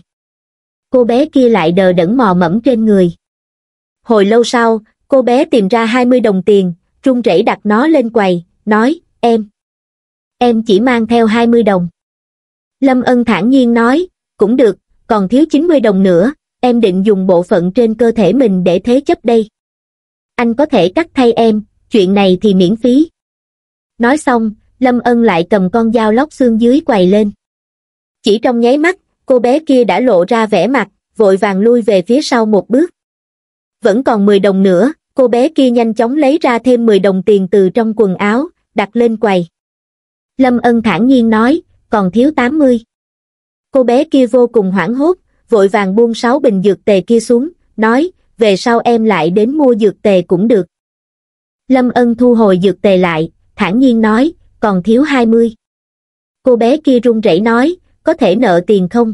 Cô bé kia lại đờ đẫn mò mẫm trên người. Hồi lâu sau, cô bé tìm ra 20 đồng tiền, run rẩy đặt nó lên quầy, nói, em em chỉ mang theo hai mươi đồng lâm ân thản nhiên nói cũng được còn thiếu chín mươi đồng nữa em định dùng bộ phận trên cơ thể mình để thế chấp đây anh có thể cắt thay em chuyện này thì miễn phí nói xong lâm ân lại cầm con dao lóc xương dưới quầy lên chỉ trong nháy mắt cô bé kia đã lộ ra vẻ mặt vội vàng lui về phía sau một bước vẫn còn mười đồng nữa cô bé kia nhanh chóng lấy ra thêm mười đồng tiền từ trong quần áo đặt lên quầy lâm ân thản nhiên nói còn thiếu tám mươi cô bé kia vô cùng hoảng hốt vội vàng buông sáu bình dược tề kia xuống nói về sau em lại đến mua dược tề cũng được lâm ân thu hồi dược tề lại thản nhiên nói còn thiếu hai mươi cô bé kia run rẩy nói có thể nợ tiền không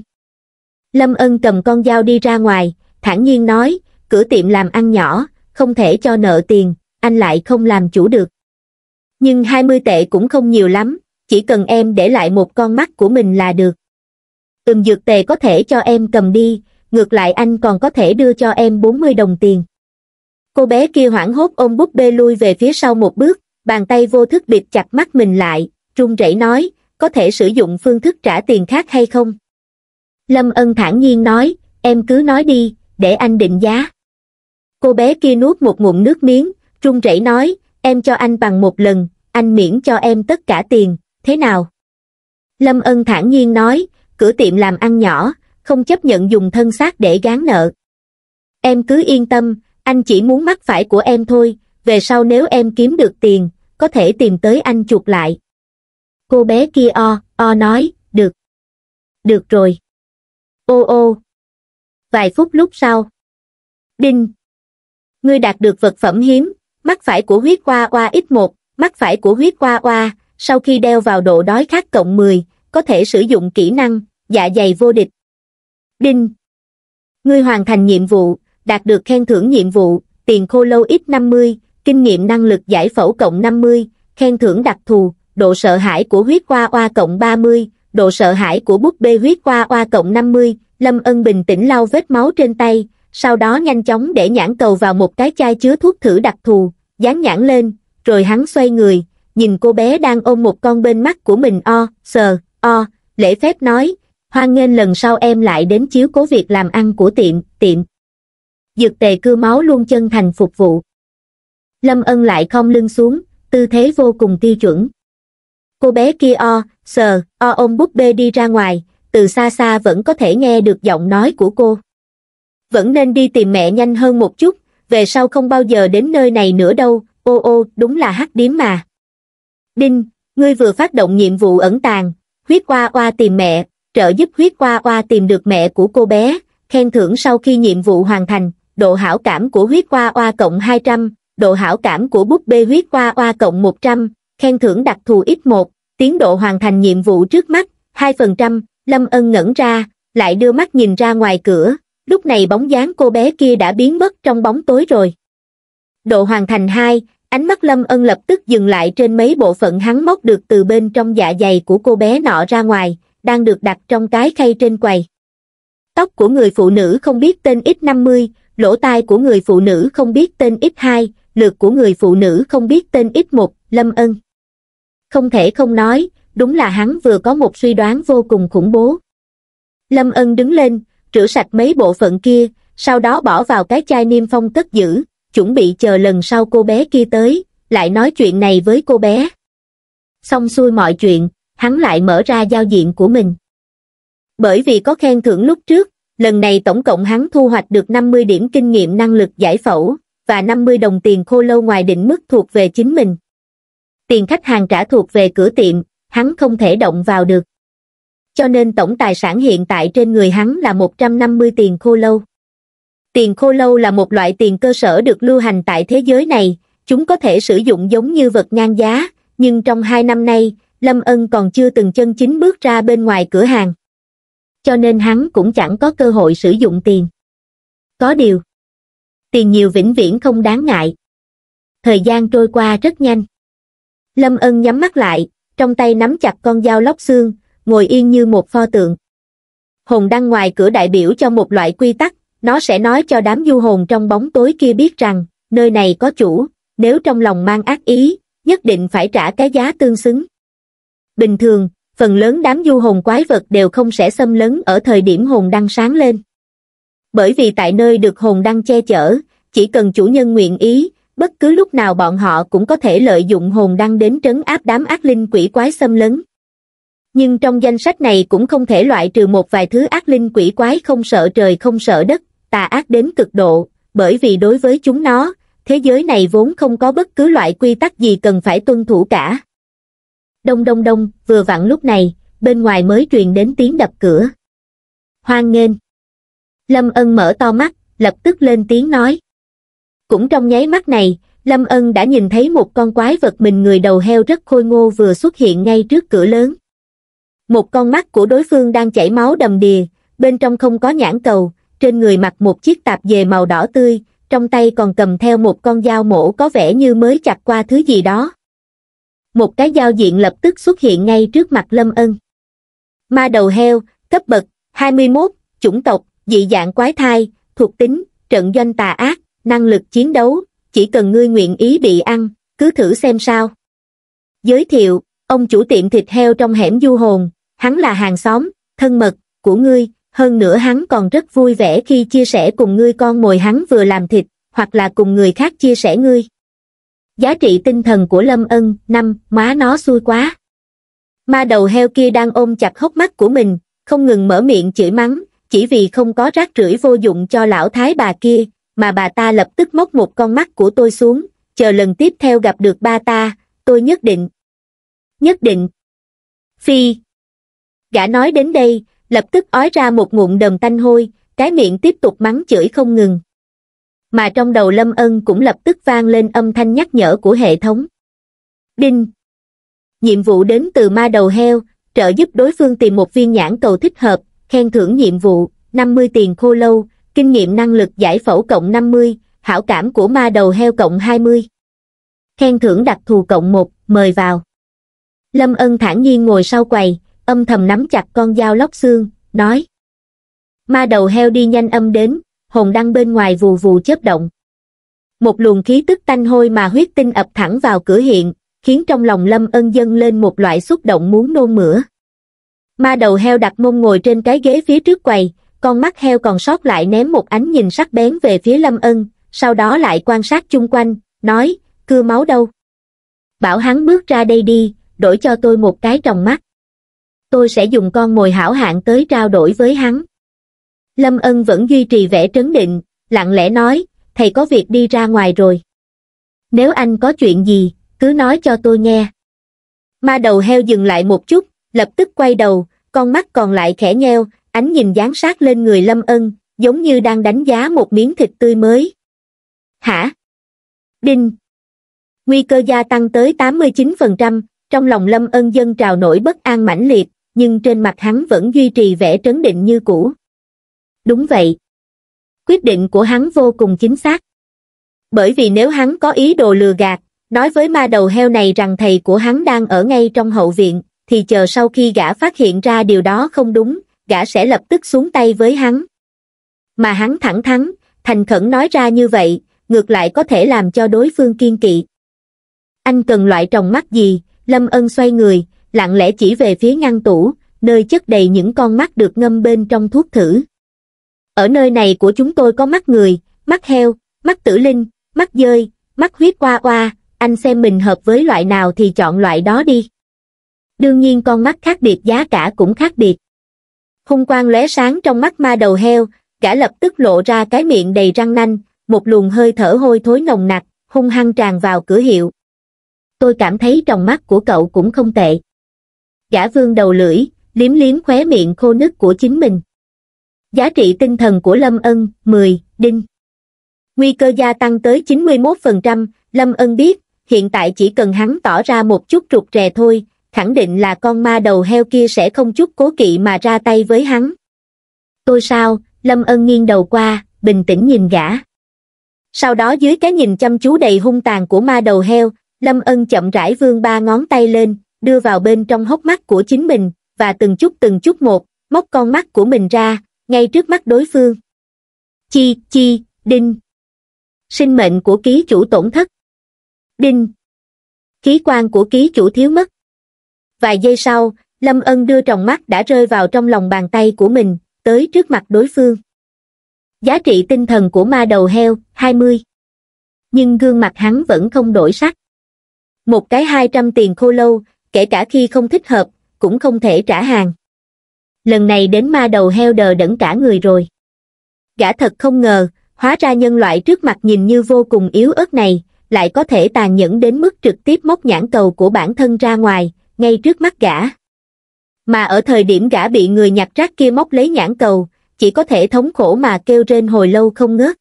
lâm ân cầm con dao đi ra ngoài thản nhiên nói cửa tiệm làm ăn nhỏ không thể cho nợ tiền anh lại không làm chủ được nhưng 20 tệ cũng không nhiều lắm, chỉ cần em để lại một con mắt của mình là được. Ừm dược tề có thể cho em cầm đi, ngược lại anh còn có thể đưa cho em 40 đồng tiền. Cô bé kia hoảng hốt ôm búp bê lui về phía sau một bước, bàn tay vô thức bịt chặt mắt mình lại, trung rẩy nói, có thể sử dụng phương thức trả tiền khác hay không? Lâm Ân thản nhiên nói, em cứ nói đi, để anh định giá. Cô bé kia nuốt một ngụm nước miếng, trung rẩy nói, em cho anh bằng một lần, anh miễn cho em tất cả tiền, thế nào? Lâm Ân thản nhiên nói, cửa tiệm làm ăn nhỏ, không chấp nhận dùng thân xác để gán nợ. Em cứ yên tâm, anh chỉ muốn mắc phải của em thôi, về sau nếu em kiếm được tiền, có thể tìm tới anh chuộc lại. Cô bé kia o, o nói, được. Được rồi. Ô ô. Vài phút lúc sau. Đinh. Ngươi đạt được vật phẩm hiếm, mắc phải của huyết qua qua ít một Mắt phải của huyết qua oa, sau khi đeo vào độ đói khát cộng 10, có thể sử dụng kỹ năng, dạ dày vô địch. Đinh! Ngươi hoàn thành nhiệm vụ, đạt được khen thưởng nhiệm vụ, tiền khô lâu ít 50, kinh nghiệm năng lực giải phẫu cộng 50, khen thưởng đặc thù, độ sợ hãi của huyết qua oa cộng 30, độ sợ hãi của búp bê huyết qua oa cộng 50, Lâm Ân bình tĩnh lau vết máu trên tay, sau đó nhanh chóng để nhãn cầu vào một cái chai chứa thuốc thử đặc thù, dán nhãn lên, rồi hắn xoay người, nhìn cô bé đang ôm một con bên mắt của mình o, sờ, o, lễ phép nói, hoan nghênh lần sau em lại đến chiếu cố việc làm ăn của tiệm, tiệm. Dược tề cưa máu luôn chân thành phục vụ. Lâm ân lại không lưng xuống, tư thế vô cùng tiêu chuẩn. Cô bé kia o, sờ, o ôm búp bê đi ra ngoài, từ xa xa vẫn có thể nghe được giọng nói của cô. Vẫn nên đi tìm mẹ nhanh hơn một chút, về sau không bao giờ đến nơi này nữa đâu, ô ô, đúng là hắc điếm mà. Đinh, ngươi vừa phát động nhiệm vụ ẩn tàng, huyết qua oa tìm mẹ, trợ giúp huyết qua oa tìm được mẹ của cô bé, khen thưởng sau khi nhiệm vụ hoàn thành, độ hảo cảm của huyết qua oa cộng 200, độ hảo cảm của búp bê huyết qua oa cộng 100, khen thưởng đặc thù ít 1 tiến độ hoàn thành nhiệm vụ trước mắt, 2%, Lâm Ân ngẩn ra, lại đưa mắt nhìn ra ngoài cửa, lúc này bóng dáng cô bé kia đã biến mất trong bóng tối rồi độ hoàn thành hai ánh mắt lâm ân lập tức dừng lại trên mấy bộ phận hắn móc được từ bên trong dạ dày của cô bé nọ ra ngoài đang được đặt trong cái khay trên quầy tóc của người phụ nữ không biết tên x 50 lỗ tai của người phụ nữ không biết tên x 2 lượt của người phụ nữ không biết tên x 1 lâm ân không thể không nói đúng là hắn vừa có một suy đoán vô cùng khủng bố lâm ân đứng lên rửa sạch mấy bộ phận kia sau đó bỏ vào cái chai niêm phong cất giữ chuẩn bị chờ lần sau cô bé kia tới, lại nói chuyện này với cô bé. Xong xuôi mọi chuyện, hắn lại mở ra giao diện của mình. Bởi vì có khen thưởng lúc trước, lần này tổng cộng hắn thu hoạch được 50 điểm kinh nghiệm năng lực giải phẫu, và 50 đồng tiền khô lâu ngoài định mức thuộc về chính mình. Tiền khách hàng trả thuộc về cửa tiệm, hắn không thể động vào được. Cho nên tổng tài sản hiện tại trên người hắn là 150 tiền khô lâu tiền khô lâu là một loại tiền cơ sở được lưu hành tại thế giới này chúng có thể sử dụng giống như vật ngang giá nhưng trong hai năm nay lâm ân còn chưa từng chân chính bước ra bên ngoài cửa hàng cho nên hắn cũng chẳng có cơ hội sử dụng tiền có điều tiền nhiều vĩnh viễn không đáng ngại thời gian trôi qua rất nhanh lâm ân nhắm mắt lại trong tay nắm chặt con dao lóc xương ngồi yên như một pho tượng hồn đăng ngoài cửa đại biểu cho một loại quy tắc nó sẽ nói cho đám du hồn trong bóng tối kia biết rằng, nơi này có chủ, nếu trong lòng mang ác ý, nhất định phải trả cái giá tương xứng. Bình thường, phần lớn đám du hồn quái vật đều không sẽ xâm lấn ở thời điểm hồn đăng sáng lên. Bởi vì tại nơi được hồn đăng che chở, chỉ cần chủ nhân nguyện ý, bất cứ lúc nào bọn họ cũng có thể lợi dụng hồn đăng đến trấn áp đám ác linh quỷ quái xâm lấn. Nhưng trong danh sách này cũng không thể loại trừ một vài thứ ác linh quỷ quái không sợ trời không sợ đất, tà ác đến cực độ, bởi vì đối với chúng nó, thế giới này vốn không có bất cứ loại quy tắc gì cần phải tuân thủ cả. Đông đông đông, vừa vặn lúc này, bên ngoài mới truyền đến tiếng đập cửa. Hoan nghênh. Lâm Ân mở to mắt, lập tức lên tiếng nói. Cũng trong nháy mắt này, Lâm Ân đã nhìn thấy một con quái vật mình người đầu heo rất khôi ngô vừa xuất hiện ngay trước cửa lớn. Một con mắt của đối phương đang chảy máu đầm đìa, bên trong không có nhãn cầu, trên người mặc một chiếc tạp dề màu đỏ tươi, trong tay còn cầm theo một con dao mổ có vẻ như mới chặt qua thứ gì đó. Một cái giao diện lập tức xuất hiện ngay trước mặt Lâm Ân. Ma đầu heo, cấp bậc, 21, chủng tộc, dị dạng quái thai, thuộc tính, trận doanh tà ác, năng lực chiến đấu, chỉ cần ngươi nguyện ý bị ăn, cứ thử xem sao. Giới thiệu, ông chủ tiệm thịt heo trong hẻm du hồn, hắn là hàng xóm, thân mật, của ngươi, hơn nữa hắn còn rất vui vẻ khi chia sẻ cùng ngươi con mồi hắn vừa làm thịt, hoặc là cùng người khác chia sẻ ngươi. Giá trị tinh thần của Lâm Ân, năm, má nó xui quá. Ma đầu heo kia đang ôm chặt hốc mắt của mình, không ngừng mở miệng chửi mắng, chỉ vì không có rác rưởi vô dụng cho lão thái bà kia, mà bà ta lập tức móc một con mắt của tôi xuống, chờ lần tiếp theo gặp được ba ta, tôi nhất định. Nhất định. Phi. Gã nói đến đây, lập tức ói ra một ngụm đầm tanh hôi, cái miệng tiếp tục mắng chửi không ngừng. Mà trong đầu Lâm Ân cũng lập tức vang lên âm thanh nhắc nhở của hệ thống. Đinh! Nhiệm vụ đến từ ma đầu heo, trợ giúp đối phương tìm một viên nhãn cầu thích hợp, khen thưởng nhiệm vụ, 50 tiền khô lâu, kinh nghiệm năng lực giải phẫu cộng 50, hảo cảm của ma đầu heo cộng 20. Khen thưởng đặc thù cộng 1, mời vào. Lâm Ân thản nhiên ngồi sau quầy, âm thầm nắm chặt con dao lóc xương, nói. Ma đầu heo đi nhanh âm đến, hồn đăng bên ngoài vù vù chớp động. Một luồng khí tức tanh hôi mà huyết tinh ập thẳng vào cửa hiện, khiến trong lòng lâm ân dâng lên một loại xúc động muốn nôn mửa. Ma đầu heo đặt mông ngồi trên cái ghế phía trước quầy, con mắt heo còn sót lại ném một ánh nhìn sắc bén về phía lâm ân, sau đó lại quan sát chung quanh, nói, cưa máu đâu. Bảo hắn bước ra đây đi, đổi cho tôi một cái trong mắt tôi sẽ dùng con mồi hảo hạng tới trao đổi với hắn. Lâm Ân vẫn duy trì vẻ trấn định, lặng lẽ nói, thầy có việc đi ra ngoài rồi. Nếu anh có chuyện gì, cứ nói cho tôi nghe. Ma đầu heo dừng lại một chút, lập tức quay đầu, con mắt còn lại khẽ nheo, ánh nhìn gián sát lên người Lâm Ân, giống như đang đánh giá một miếng thịt tươi mới. Hả? Đinh! Nguy cơ gia tăng tới 89%, trong lòng Lâm Ân dân trào nổi bất an mãnh liệt, nhưng trên mặt hắn vẫn duy trì vẻ trấn định như cũ đúng vậy quyết định của hắn vô cùng chính xác bởi vì nếu hắn có ý đồ lừa gạt nói với ma đầu heo này rằng thầy của hắn đang ở ngay trong hậu viện thì chờ sau khi gã phát hiện ra điều đó không đúng gã sẽ lập tức xuống tay với hắn mà hắn thẳng thắn thành khẩn nói ra như vậy ngược lại có thể làm cho đối phương kiên kỵ anh cần loại trồng mắt gì lâm ân xoay người lặng lẽ chỉ về phía ngăn tủ, nơi chất đầy những con mắt được ngâm bên trong thuốc thử. Ở nơi này của chúng tôi có mắt người, mắt heo, mắt tử linh, mắt dơi, mắt huyết qua qua. anh xem mình hợp với loại nào thì chọn loại đó đi. Đương nhiên con mắt khác biệt giá cả cũng khác biệt. Hung quang lóe sáng trong mắt ma đầu heo, cả lập tức lộ ra cái miệng đầy răng nanh, một luồng hơi thở hôi thối nồng nặc, hung hăng tràn vào cửa hiệu. Tôi cảm thấy trong mắt của cậu cũng không tệ. Gã vương đầu lưỡi, liếm liếm khóe miệng khô nứt của chính mình. Giá trị tinh thần của Lâm Ân, 10, đinh. Nguy cơ gia tăng tới 91%, Lâm Ân biết, hiện tại chỉ cần hắn tỏ ra một chút rụt rè thôi, khẳng định là con ma đầu heo kia sẽ không chút cố kỵ mà ra tay với hắn. Tôi sao, Lâm Ân nghiêng đầu qua, bình tĩnh nhìn gã. Sau đó dưới cái nhìn chăm chú đầy hung tàn của ma đầu heo, Lâm Ân chậm rãi vương ba ngón tay lên, đưa vào bên trong hốc mắt của chính mình, và từng chút từng chút một, móc con mắt của mình ra, ngay trước mắt đối phương. Chi, chi, đinh. Sinh mệnh của ký chủ tổn thất. Đinh. Khí quan của ký chủ thiếu mất. Vài giây sau, Lâm Ân đưa tròng mắt đã rơi vào trong lòng bàn tay của mình, tới trước mặt đối phương. Giá trị tinh thần của ma đầu heo, 20. Nhưng gương mặt hắn vẫn không đổi sắc. Một cái 200 tiền khô lâu, kể cả khi không thích hợp, cũng không thể trả hàng. Lần này đến ma đầu heo đờ đẫn cả người rồi. Gã thật không ngờ, hóa ra nhân loại trước mặt nhìn như vô cùng yếu ớt này, lại có thể tàn nhẫn đến mức trực tiếp móc nhãn cầu của bản thân ra ngoài, ngay trước mắt gã. Mà ở thời điểm gã bị người nhặt rác kia móc lấy nhãn cầu, chỉ có thể thống khổ mà kêu rên hồi lâu không ngớt.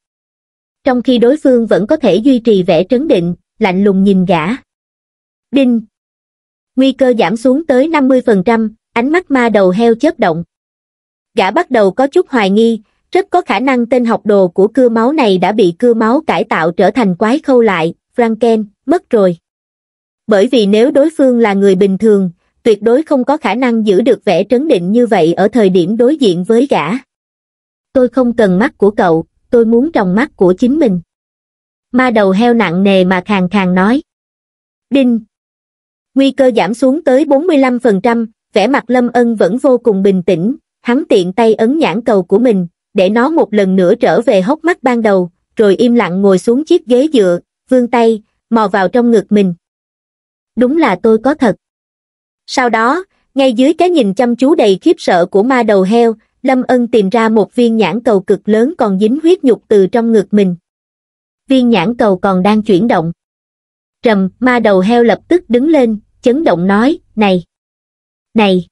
Trong khi đối phương vẫn có thể duy trì vẻ trấn định, lạnh lùng nhìn gã. Đinh, nguy cơ giảm xuống tới 50%, ánh mắt ma đầu heo chớp động. Gã bắt đầu có chút hoài nghi, rất có khả năng tên học đồ của cưa máu này đã bị cưa máu cải tạo trở thành quái khâu lại, Franken, mất rồi. Bởi vì nếu đối phương là người bình thường, tuyệt đối không có khả năng giữ được vẻ trấn định như vậy ở thời điểm đối diện với gã. Tôi không cần mắt của cậu, tôi muốn tròng mắt của chính mình. Ma đầu heo nặng nề mà khàn khàn nói. Đinh, nguy cơ giảm xuống tới 45%, vẻ mặt Lâm Ân vẫn vô cùng bình tĩnh, hắn tiện tay ấn nhãn cầu của mình, để nó một lần nữa trở về hốc mắt ban đầu, rồi im lặng ngồi xuống chiếc ghế dựa, vươn tay, mò vào trong ngực mình. Đúng là tôi có thật. Sau đó, ngay dưới cái nhìn chăm chú đầy khiếp sợ của ma đầu heo, Lâm Ân tìm ra một viên nhãn cầu cực lớn còn dính huyết nhục từ trong ngực mình. Viên nhãn cầu còn đang chuyển động. Trầm, ma đầu heo lập tức đứng lên, chấn động nói, này, này.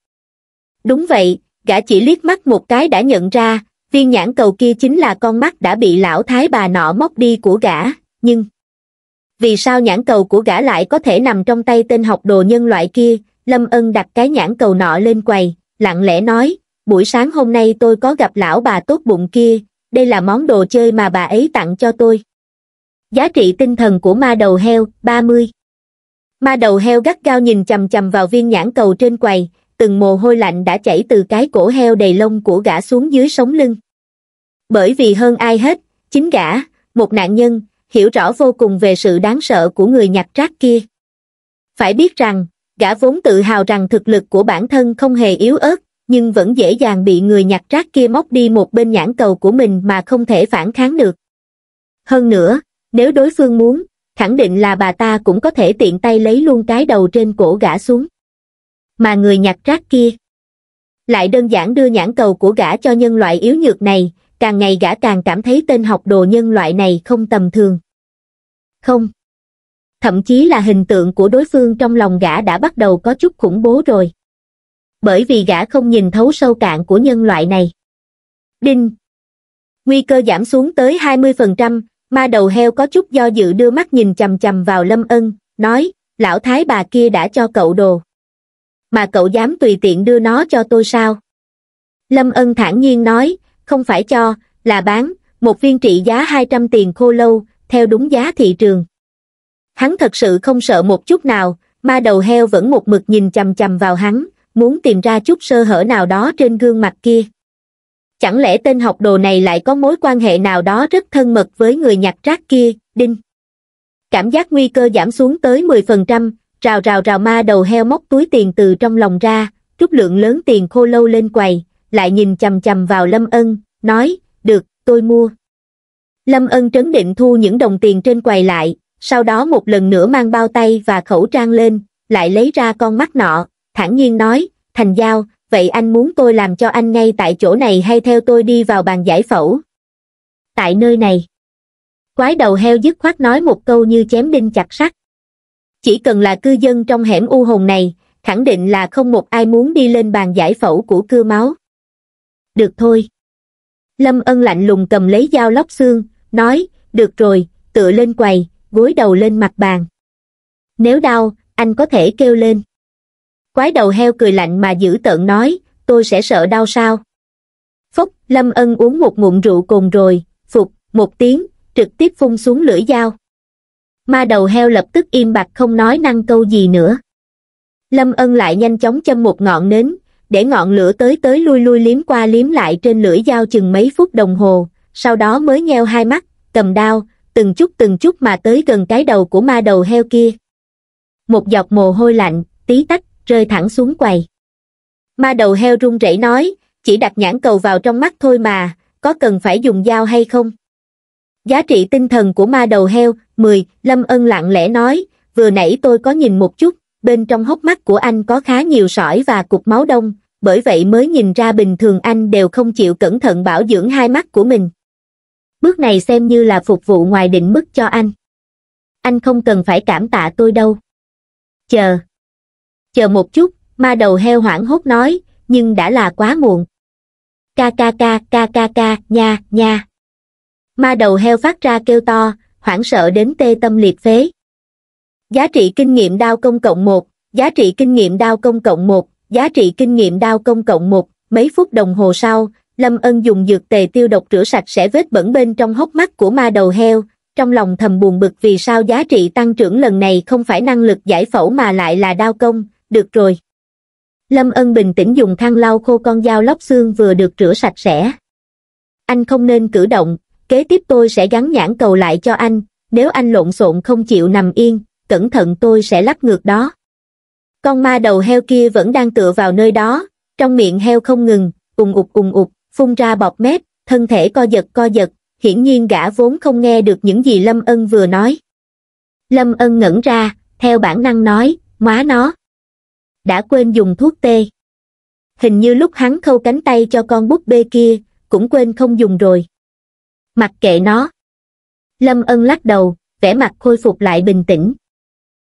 Đúng vậy, gã chỉ liếc mắt một cái đã nhận ra, viên nhãn cầu kia chính là con mắt đã bị lão thái bà nọ móc đi của gã, nhưng... Vì sao nhãn cầu của gã lại có thể nằm trong tay tên học đồ nhân loại kia, Lâm Ân đặt cái nhãn cầu nọ lên quầy, lặng lẽ nói, buổi sáng hôm nay tôi có gặp lão bà tốt bụng kia, đây là món đồ chơi mà bà ấy tặng cho tôi. Giá trị tinh thần của ma đầu heo, 30 ma đầu heo gắt gao nhìn chầm chầm vào viên nhãn cầu trên quầy từng mồ hôi lạnh đã chảy từ cái cổ heo đầy lông của gã xuống dưới sống lưng bởi vì hơn ai hết chính gã một nạn nhân hiểu rõ vô cùng về sự đáng sợ của người nhặt rác kia phải biết rằng gã vốn tự hào rằng thực lực của bản thân không hề yếu ớt nhưng vẫn dễ dàng bị người nhặt rác kia móc đi một bên nhãn cầu của mình mà không thể phản kháng được hơn nữa nếu đối phương muốn khẳng định là bà ta cũng có thể tiện tay lấy luôn cái đầu trên cổ gã xuống. Mà người nhặt rác kia lại đơn giản đưa nhãn cầu của gã cho nhân loại yếu nhược này, càng ngày gã càng cảm thấy tên học đồ nhân loại này không tầm thường. Không. Thậm chí là hình tượng của đối phương trong lòng gã đã bắt đầu có chút khủng bố rồi. Bởi vì gã không nhìn thấu sâu cạn của nhân loại này. Đinh. Nguy cơ giảm xuống tới 20%, ma đầu heo có chút do dự đưa mắt nhìn chầm chầm vào lâm ân nói lão thái bà kia đã cho cậu đồ mà cậu dám tùy tiện đưa nó cho tôi sao lâm ân thản nhiên nói không phải cho là bán một viên trị giá hai trăm tiền khô lâu theo đúng giá thị trường hắn thật sự không sợ một chút nào ma đầu heo vẫn một mực nhìn chầm chầm vào hắn muốn tìm ra chút sơ hở nào đó trên gương mặt kia chẳng lẽ tên học đồ này lại có mối quan hệ nào đó rất thân mật với người nhặt rác kia, đinh. Cảm giác nguy cơ giảm xuống tới 10%, rào rào rào ma đầu heo móc túi tiền từ trong lòng ra, rút lượng lớn tiền khô lâu lên quầy, lại nhìn chầm chầm vào Lâm Ân, nói, được, tôi mua. Lâm Ân trấn định thu những đồng tiền trên quầy lại, sau đó một lần nữa mang bao tay và khẩu trang lên, lại lấy ra con mắt nọ, thản nhiên nói, thành giao, vậy anh muốn tôi làm cho anh ngay tại chỗ này hay theo tôi đi vào bàn giải phẫu tại nơi này quái đầu heo dứt khoát nói một câu như chém đinh chặt sắt chỉ cần là cư dân trong hẻm u hồn này khẳng định là không một ai muốn đi lên bàn giải phẫu của cưa máu được thôi lâm ân lạnh lùng cầm lấy dao lóc xương nói được rồi tựa lên quầy gối đầu lên mặt bàn nếu đau anh có thể kêu lên quái đầu heo cười lạnh mà giữ tợn nói tôi sẽ sợ đau sao Phúc lâm ân uống một ngụm rượu cồn rồi phục một tiếng trực tiếp phun xuống lưỡi dao ma đầu heo lập tức im bặt không nói năng câu gì nữa lâm ân lại nhanh chóng châm một ngọn nến để ngọn lửa tới tới lui lui liếm qua liếm lại trên lưỡi dao chừng mấy phút đồng hồ sau đó mới nheo hai mắt cầm đao từng chút từng chút mà tới gần cái đầu của ma đầu heo kia một giọt mồ hôi lạnh tí tách rơi thẳng xuống quầy ma đầu heo run rẩy nói chỉ đặt nhãn cầu vào trong mắt thôi mà có cần phải dùng dao hay không giá trị tinh thần của ma đầu heo mười lâm ân lặng lẽ nói vừa nãy tôi có nhìn một chút bên trong hốc mắt của anh có khá nhiều sỏi và cục máu đông bởi vậy mới nhìn ra bình thường anh đều không chịu cẩn thận bảo dưỡng hai mắt của mình bước này xem như là phục vụ ngoài định mức cho anh anh không cần phải cảm tạ tôi đâu chờ chờ một chút ma đầu heo hoảng hốt nói nhưng đã là quá muộn ca ca ca ca ca ca nha nha ma đầu heo phát ra kêu to hoảng sợ đến tê tâm liệt phế giá trị kinh nghiệm đao công cộng một giá trị kinh nghiệm đao công cộng một giá trị kinh nghiệm đao công cộng một mấy phút đồng hồ sau lâm ân dùng dược tề tiêu độc rửa sạch sẽ vết bẩn bên trong hốc mắt của ma đầu heo trong lòng thầm buồn bực vì sao giá trị tăng trưởng lần này không phải năng lực giải phẫu mà lại là đao công được rồi. Lâm Ân bình tĩnh dùng khăn lau khô con dao lóc xương vừa được rửa sạch sẽ. Anh không nên cử động, kế tiếp tôi sẽ gắn nhãn cầu lại cho anh, nếu anh lộn xộn không chịu nằm yên, cẩn thận tôi sẽ lắp ngược đó. Con ma đầu heo kia vẫn đang tựa vào nơi đó, trong miệng heo không ngừng, ùng ục ùng ục phun ra bọt mép, thân thể co giật co giật, hiển nhiên gã vốn không nghe được những gì Lâm Ân vừa nói. Lâm Ân ngẩn ra, theo bản năng nói, má nó, đã quên dùng thuốc tê hình như lúc hắn khâu cánh tay cho con búp bê kia cũng quên không dùng rồi mặc kệ nó lâm ân lắc đầu vẻ mặt khôi phục lại bình tĩnh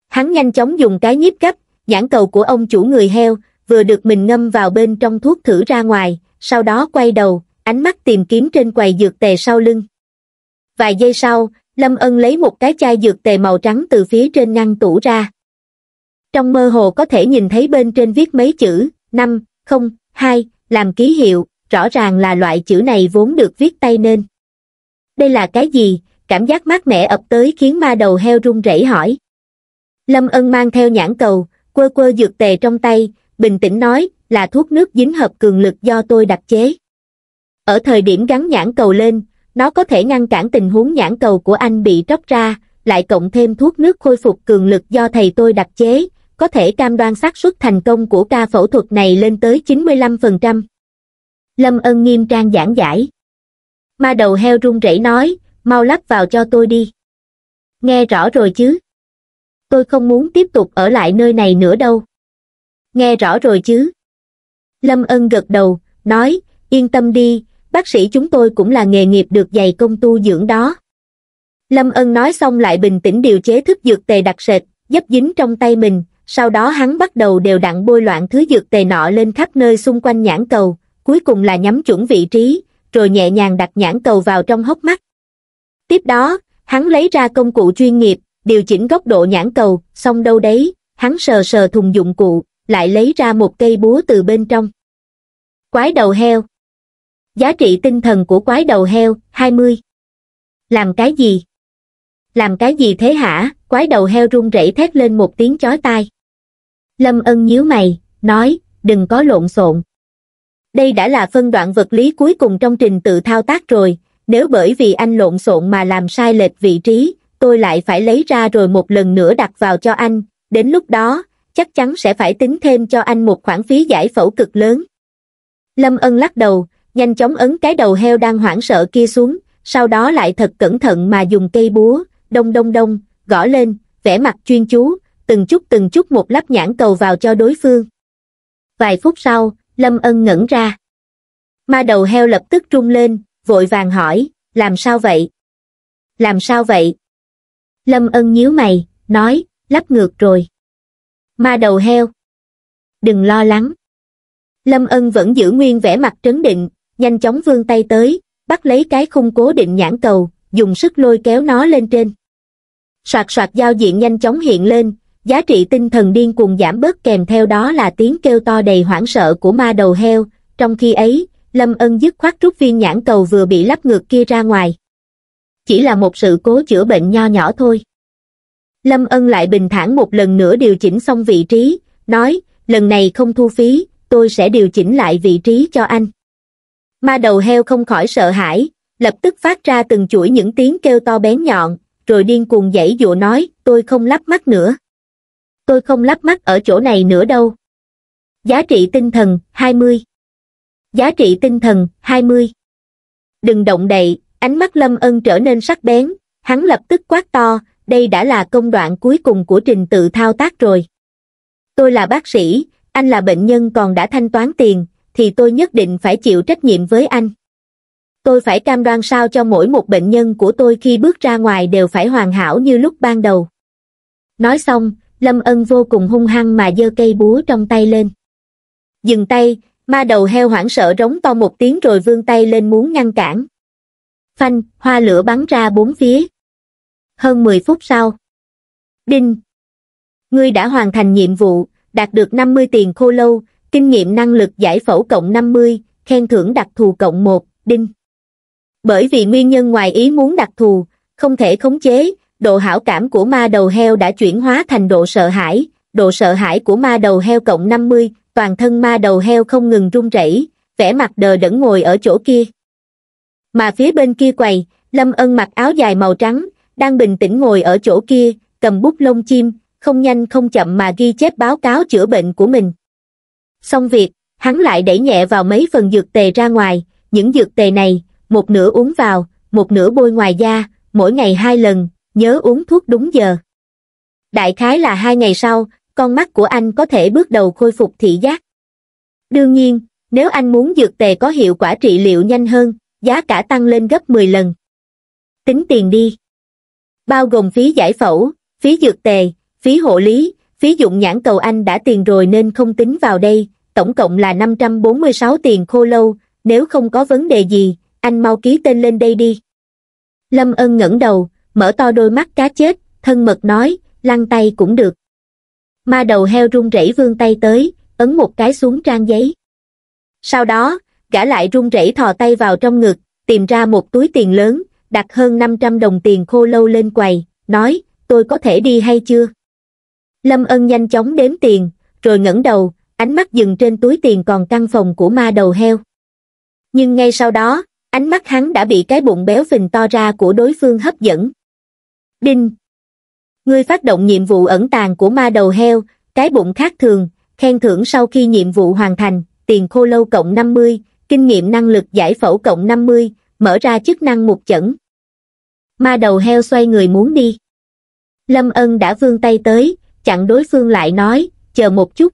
hắn nhanh chóng dùng cái nhíp gấp nhãn cầu của ông chủ người heo vừa được mình ngâm vào bên trong thuốc thử ra ngoài sau đó quay đầu ánh mắt tìm kiếm trên quầy dược tề sau lưng vài giây sau lâm ân lấy một cái chai dược tề màu trắng từ phía trên ngăn tủ ra trong mơ hồ có thể nhìn thấy bên trên viết mấy chữ, năm, không, hai, làm ký hiệu, rõ ràng là loại chữ này vốn được viết tay nên. Đây là cái gì? Cảm giác mát mẻ ập tới khiến ma đầu heo run rẩy hỏi. Lâm ân mang theo nhãn cầu, quơ quơ dược tề trong tay, bình tĩnh nói, là thuốc nước dính hợp cường lực do tôi đặc chế. Ở thời điểm gắn nhãn cầu lên, nó có thể ngăn cản tình huống nhãn cầu của anh bị tróc ra, lại cộng thêm thuốc nước khôi phục cường lực do thầy tôi đặc chế, có thể cam đoan xác suất thành công của ca phẫu thuật này lên tới 95%. Lâm Ân nghiêm trang giảng giải. Ma đầu heo run rẩy nói, mau lắp vào cho tôi đi. Nghe rõ rồi chứ? Tôi không muốn tiếp tục ở lại nơi này nữa đâu. Nghe rõ rồi chứ? Lâm Ân gật đầu, nói, yên tâm đi, bác sĩ chúng tôi cũng là nghề nghiệp được dày công tu dưỡng đó. Lâm Ân nói xong lại bình tĩnh điều chế thức dược tề đặc sệt, dấp dính trong tay mình, sau đó hắn bắt đầu đều đặn bôi loạn thứ dược tề nọ lên khắp nơi xung quanh nhãn cầu, cuối cùng là nhắm chuẩn vị trí, rồi nhẹ nhàng đặt nhãn cầu vào trong hốc mắt. Tiếp đó, hắn lấy ra công cụ chuyên nghiệp, điều chỉnh góc độ nhãn cầu, xong đâu đấy, hắn sờ sờ thùng dụng cụ, lại lấy ra một cây búa từ bên trong. Quái đầu heo Giá trị tinh thần của quái đầu heo, 20. Làm cái gì? Làm cái gì thế hả? Quái đầu heo run rẩy thét lên một tiếng chói tai. Lâm Ân nhíu mày, nói, đừng có lộn xộn. Đây đã là phân đoạn vật lý cuối cùng trong trình tự thao tác rồi, nếu bởi vì anh lộn xộn mà làm sai lệch vị trí, tôi lại phải lấy ra rồi một lần nữa đặt vào cho anh, đến lúc đó, chắc chắn sẽ phải tính thêm cho anh một khoản phí giải phẫu cực lớn. Lâm Ân lắc đầu, nhanh chóng ấn cái đầu heo đang hoảng sợ kia xuống, sau đó lại thật cẩn thận mà dùng cây búa, đông đông đông, gõ lên, vẽ mặt chuyên chú, từng chút từng chút một lắp nhãn cầu vào cho đối phương. Vài phút sau, Lâm Ân ngẩn ra. Ma đầu heo lập tức trung lên, vội vàng hỏi, làm sao vậy? Làm sao vậy? Lâm Ân nhíu mày, nói, lắp ngược rồi. Ma đầu heo. Đừng lo lắng. Lâm Ân vẫn giữ nguyên vẻ mặt trấn định, nhanh chóng vươn tay tới, bắt lấy cái khung cố định nhãn cầu, dùng sức lôi kéo nó lên trên. Soạt soạt giao diện nhanh chóng hiện lên, giá trị tinh thần điên cuồng giảm bớt kèm theo đó là tiếng kêu to đầy hoảng sợ của ma đầu heo, trong khi ấy, Lâm Ân dứt khoát rút viên nhãn cầu vừa bị lắp ngược kia ra ngoài. Chỉ là một sự cố chữa bệnh nho nhỏ thôi. Lâm Ân lại bình thản một lần nữa điều chỉnh xong vị trí, nói, lần này không thu phí, tôi sẽ điều chỉnh lại vị trí cho anh. Ma đầu heo không khỏi sợ hãi, lập tức phát ra từng chuỗi những tiếng kêu to bén nhọn, rồi điên cuồng dãy dụa nói, tôi không lắp mắt nữa tôi không lắp mắt ở chỗ này nữa đâu giá trị tinh thần 20 giá trị tinh thần 20 đừng động đậy ánh mắt lâm ân trở nên sắc bén hắn lập tức quát to đây đã là công đoạn cuối cùng của trình tự thao tác rồi tôi là bác sĩ anh là bệnh nhân còn đã thanh toán tiền thì tôi nhất định phải chịu trách nhiệm với anh tôi phải cam đoan sao cho mỗi một bệnh nhân của tôi khi bước ra ngoài đều phải hoàn hảo như lúc ban đầu nói xong lâm ân vô cùng hung hăng mà giơ cây búa trong tay lên dừng tay ma đầu heo hoảng sợ rống to một tiếng rồi vươn tay lên muốn ngăn cản phanh hoa lửa bắn ra bốn phía hơn mười phút sau đinh ngươi đã hoàn thành nhiệm vụ đạt được năm mươi tiền khô lâu kinh nghiệm năng lực giải phẫu cộng năm mươi khen thưởng đặc thù cộng một đinh bởi vì nguyên nhân ngoài ý muốn đặc thù không thể khống chế độ hảo cảm của ma đầu heo đã chuyển hóa thành độ sợ hãi, độ sợ hãi của ma đầu heo cộng 50, toàn thân ma đầu heo không ngừng run rẩy, vẻ mặt đờ đẫn ngồi ở chỗ kia. Mà phía bên kia quầy, Lâm Ân mặc áo dài màu trắng, đang bình tĩnh ngồi ở chỗ kia, cầm bút lông chim, không nhanh không chậm mà ghi chép báo cáo chữa bệnh của mình. Xong việc, hắn lại đẩy nhẹ vào mấy phần dược tề ra ngoài, những dược tề này, một nửa uống vào, một nửa bôi ngoài da, mỗi ngày hai lần, nhớ uống thuốc đúng giờ. Đại khái là hai ngày sau, con mắt của anh có thể bước đầu khôi phục thị giác. Đương nhiên, nếu anh muốn dược tề có hiệu quả trị liệu nhanh hơn, giá cả tăng lên gấp 10 lần. Tính tiền đi. Bao gồm phí giải phẫu, phí dược tề, phí hộ lý, phí dụng nhãn cầu anh đã tiền rồi nên không tính vào đây, tổng cộng là 546 tiền khô lâu, nếu không có vấn đề gì, anh mau ký tên lên đây đi. Lâm Ân ngẩng đầu, mở to đôi mắt cá chết, thân mật nói, lăn tay cũng được. Ma đầu heo run rẩy vươn tay tới, ấn một cái xuống trang giấy. Sau đó, gã lại run rẩy thò tay vào trong ngực, tìm ra một túi tiền lớn, đặt hơn 500 đồng tiền khô lâu lên quầy, nói, tôi có thể đi hay chưa? Lâm ân nhanh chóng đếm tiền, rồi ngẩng đầu, ánh mắt dừng trên túi tiền còn căn phòng của ma đầu heo. Nhưng ngay sau đó, ánh mắt hắn đã bị cái bụng béo phình to ra của đối phương hấp dẫn, Đinh. Ngươi phát động nhiệm vụ ẩn tàng của ma đầu heo, cái bụng khác thường, khen thưởng sau khi nhiệm vụ hoàn thành, tiền khô lâu cộng 50, kinh nghiệm năng lực giải phẫu cộng 50, mở ra chức năng một chẩn. Ma đầu heo xoay người muốn đi. Lâm ân đã vươn tay tới, chặn đối phương lại nói, chờ một chút.